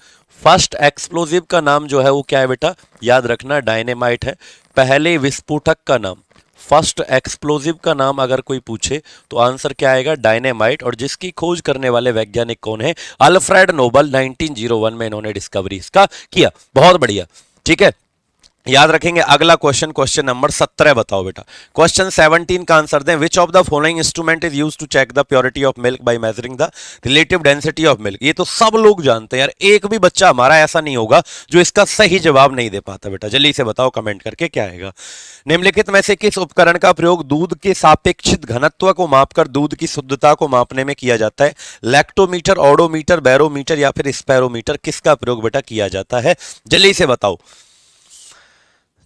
[SPEAKER 1] फर्स्ट एक्सप्लोजिव का नाम जो है वो क्या है बेटा याद रखना डायनेमाइट है पहले विस्फोटक का नाम फर्स्ट एक्सप्लोजिव का नाम अगर कोई पूछे तो आंसर क्या आएगा डायनेमाइट और जिसकी खोज करने वाले वैज्ञानिक कौन है अल्फ्रेड नोबल 1901 में इन्होंने डिस्कवरी इसका किया बहुत बढ़िया ठीक है याद रखेंगे अगला क्वेश्चन क्वेश्चन नंबर सत्रह बताओ बेटा क्वेश्चन सेवनटीन का आंसर दें which of the following instrument is use to check the purity of milk by measuring the relative density of milk ये तो सब लोग जानते हैं यार एक भी बच्चा हमारा ऐसा नहीं होगा जो इसका सही जवाब नहीं दे पाता बेटा जल्दी से बताओ कमेंट करके क्या आएगा निम्नलिखित में से किस उपकरण का प्रयोग दूध के सापेक्षित घनत्व को मापकर दूध की शुद्धता को मापने में किया जाता है लैक्टोमीटर ऑडोमीटर बैरोमीटर या फिर स्पैरोमीटर किसका प्रयोग बेटा किया जाता है जल्दी से बताओ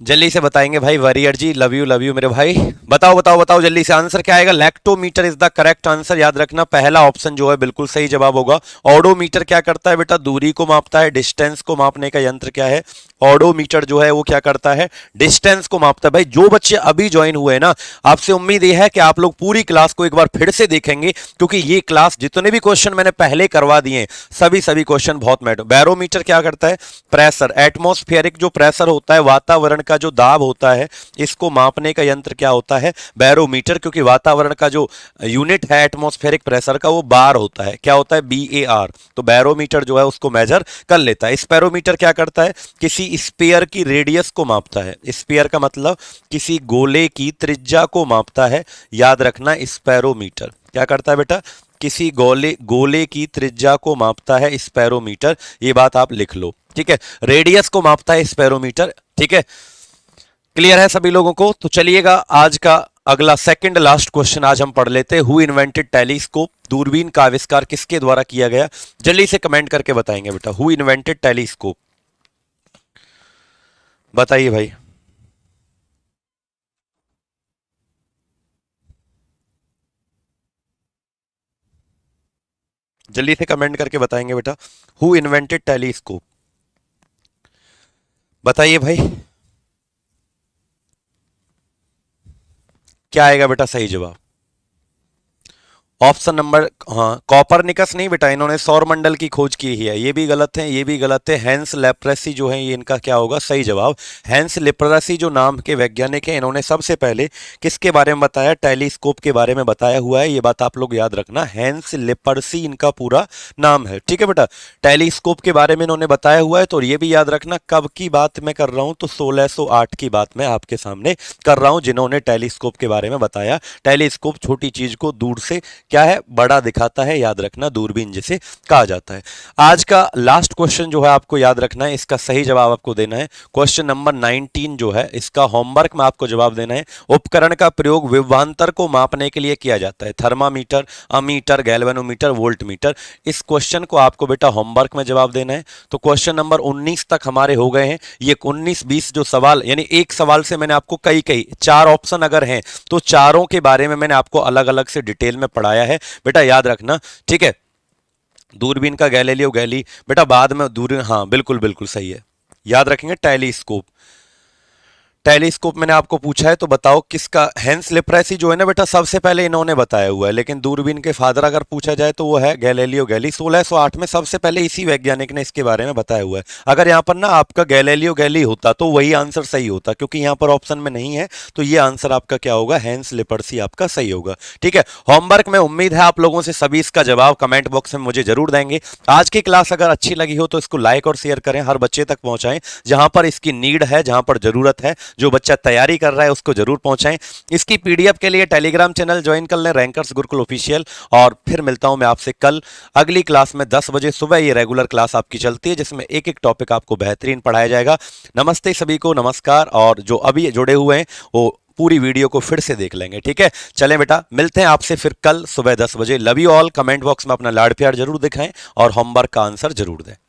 [SPEAKER 1] जल्दी से बताएंगे भाई Warrior ji love you love you मेरे भाई बताओ बताओ बताओ जल्दी से आंसर क्या आएगा lactometer is the correct answer याद रखना पहला ऑप्शन जो है बिल्कुल सही जवाब होगा ऑडोमीटर क्या करता है बेटा दूरी को मापता है डिस्टेंस को मापने का यंत्र क्या है ऑडोमीटर जो है वो क्या करता है डिस्टेंस को मापता है भाई जो बच्चे अभी ज्वाइन हुए हैं ना आपसे उम्मीद ये है कि आप लोग पूरी क्लास को एक बार फिर से देखेंगे क्योंकि ये क्लास जितने भी क्वेश्चन मैंने पहले करवा दिए सभी सभी क्वेश्चन बहुत मैटर बैरोमीटर क्या करता है प्रेशर एटमोस्फेरिक जो प्रेशर होता है वातावरण का जो दाब होता है इसको मापने का यंत्र क्या होता है बैरोमीटर क्योंकि वातावरण का जो यूनिट है एटमोस्फेरिक प्रेशर का वो बार होता है क्या होता है बी ए आर तो बैरोमीटर जो है उसको मेजर कर लेता है पैरोमीटर क्या करता है किसी कि स्पेयर की रेडियस को मापता है स्पेयर का मतलब किसी गोले की त्रिज्या को मापता है याद रखना स्पैरोमीटर क्या करता है बेटा किसी गोले गोले की त्रिज्या को मापता है स्पैरोमीटर ये बात आप लिख लो ठीक है रेडियस को मापता है स्पैरोमीटर ठीक है क्लियर है सभी लोगों को तो चलिएगा आज का अगला सेकंड लास्ट क्वेश्चन आज हम पढ़ लेते हैं हु इन्वेंटेड टेलीस्कोप दूरबीन का आविष्कार किसके द्वारा किया गया जल्दी से कमेंट करके बताएंगे बेटा हु इन्वेंटेड टेलीस्कोप बताइए भाई जल्दी से कमेंट करके बताएंगे बेटा हु इन्वेंटेड टेलीस्कोप बताइए भाई क्या आएगा बेटा सही जवाब ऑप्शन नंबर हाँ कॉपरनिकस नहीं बेटा इन्होंने सौर मंडल की खोज की ही है ये भी गलत है ये भी गलत है हैंस लेप्रेसी जो है ये इनका क्या होगा सही जवाब हैंस लेप्रेसी जो नाम के वैज्ञानिक हैं इन्होंने सबसे पहले किसके बारे में बताया टेलीस्कोप के बारे में बताया हुआ है ये बात आप लोग याद रखना हैंस लेपर्सी इनका पूरा नाम है ठीक है बेटा टेलीस्कोप के बारे में इन्होंने बताया हुआ है तो ये भी याद रखना कब की बात मैं कर रहा हूँ तो सोलह की बात मैं आपके सामने कर रहा हूँ जिन्होंने टेलीस्कोप के बारे में बताया टेलीस्कोप छोटी चीज को दूर से क्या है बड़ा दिखाता है याद रखना दूरबीन जिसे कहा जाता है आज का लास्ट क्वेश्चन जो है आपको याद रखना है इसका सही जवाब आपको देना है क्वेश्चन नंबर नाइनटीन जो है इसका होमवर्क में आपको जवाब देना है उपकरण का प्रयोग विवान्तर को मापने के लिए किया जाता है थर्मामीटर अमीटर वोल्ट मीटर इस क्वेश्चन को आपको बेटा होमवर्क में जवाब देना है तो क्वेश्चन नंबर उन्नीस तक हमारे हो गए हैं ये उन्नीस बीस जो सवाल यानी एक सवाल से मैंने आपको कई कई चार ऑप्शन अगर हैं तो चारों के बारे में मैंने आपको अलग अलग से डिटेल में पढ़ाया बताया है बेटा याद रखना ठीक है दूरबीन का गैलेलियो गैली बेटा बाद में दूर हाँ बिल्कुल बिल्कुल सही है याद रखेंगे टेलीस्कोप टेलीस्कोप मैंने आपको पूछा है तो बताओ किसका हेंस लिप्रेसी जो है ना बेटा सबसे पहले इन्होंने बताया हुआ है लेकिन दूरबीन के फादर अगर पूछा जाए तो वो है गैलेलियो गैली 1608 में सबसे पहले इसी वैज्ञानिक ने इसके बारे में बताया हुआ है अगर यहाँ पर ना आपका गैलेलियो गैली होता तो वही आंसर सही होता क्योंकि यहाँ पर ऑप्शन में नहीं है तो ये आंसर आपका क्या होगा हैंस लिपर्सी आपका सही होगा ठीक है होमवर्क में उम्मीद है आप लोगों से सभी इसका जवाब कमेंट बॉक्स में मुझे जरूर देंगे आज की क्लास अगर अच्छी लगी हो तो इसको लाइक और शेयर करें हर बच्चे तक पहुँचाएं जहाँ पर इसकी नीड है जहाँ पर जरूरत है जो बच्चा तैयारी कर रहा है उसको जरूर पहुंचाएं इसकी पीडीएफ के लिए टेलीग्राम चैनल ज्वाइन कर लें रैंकर्स गुरुकुल ऑफिशियल और फिर मिलता हूं मैं आपसे कल अगली क्लास में दस बजे सुबह ये रेगुलर क्लास आपकी चलती है जिसमें एक एक टॉपिक आपको बेहतरीन पढ़ाया जाएगा नमस्ते सभी को नमस्कार और जो अभी जुड़े हुए हैं वो पूरी वीडियो को फिर से देख लेंगे ठीक है चलें बेटा मिलते हैं आपसे फिर कल सुबह दस बजे love you all comment box में अपना लाड़ प्यार जरूर दिखाएं और होमवर्क का आंसर जरूर दें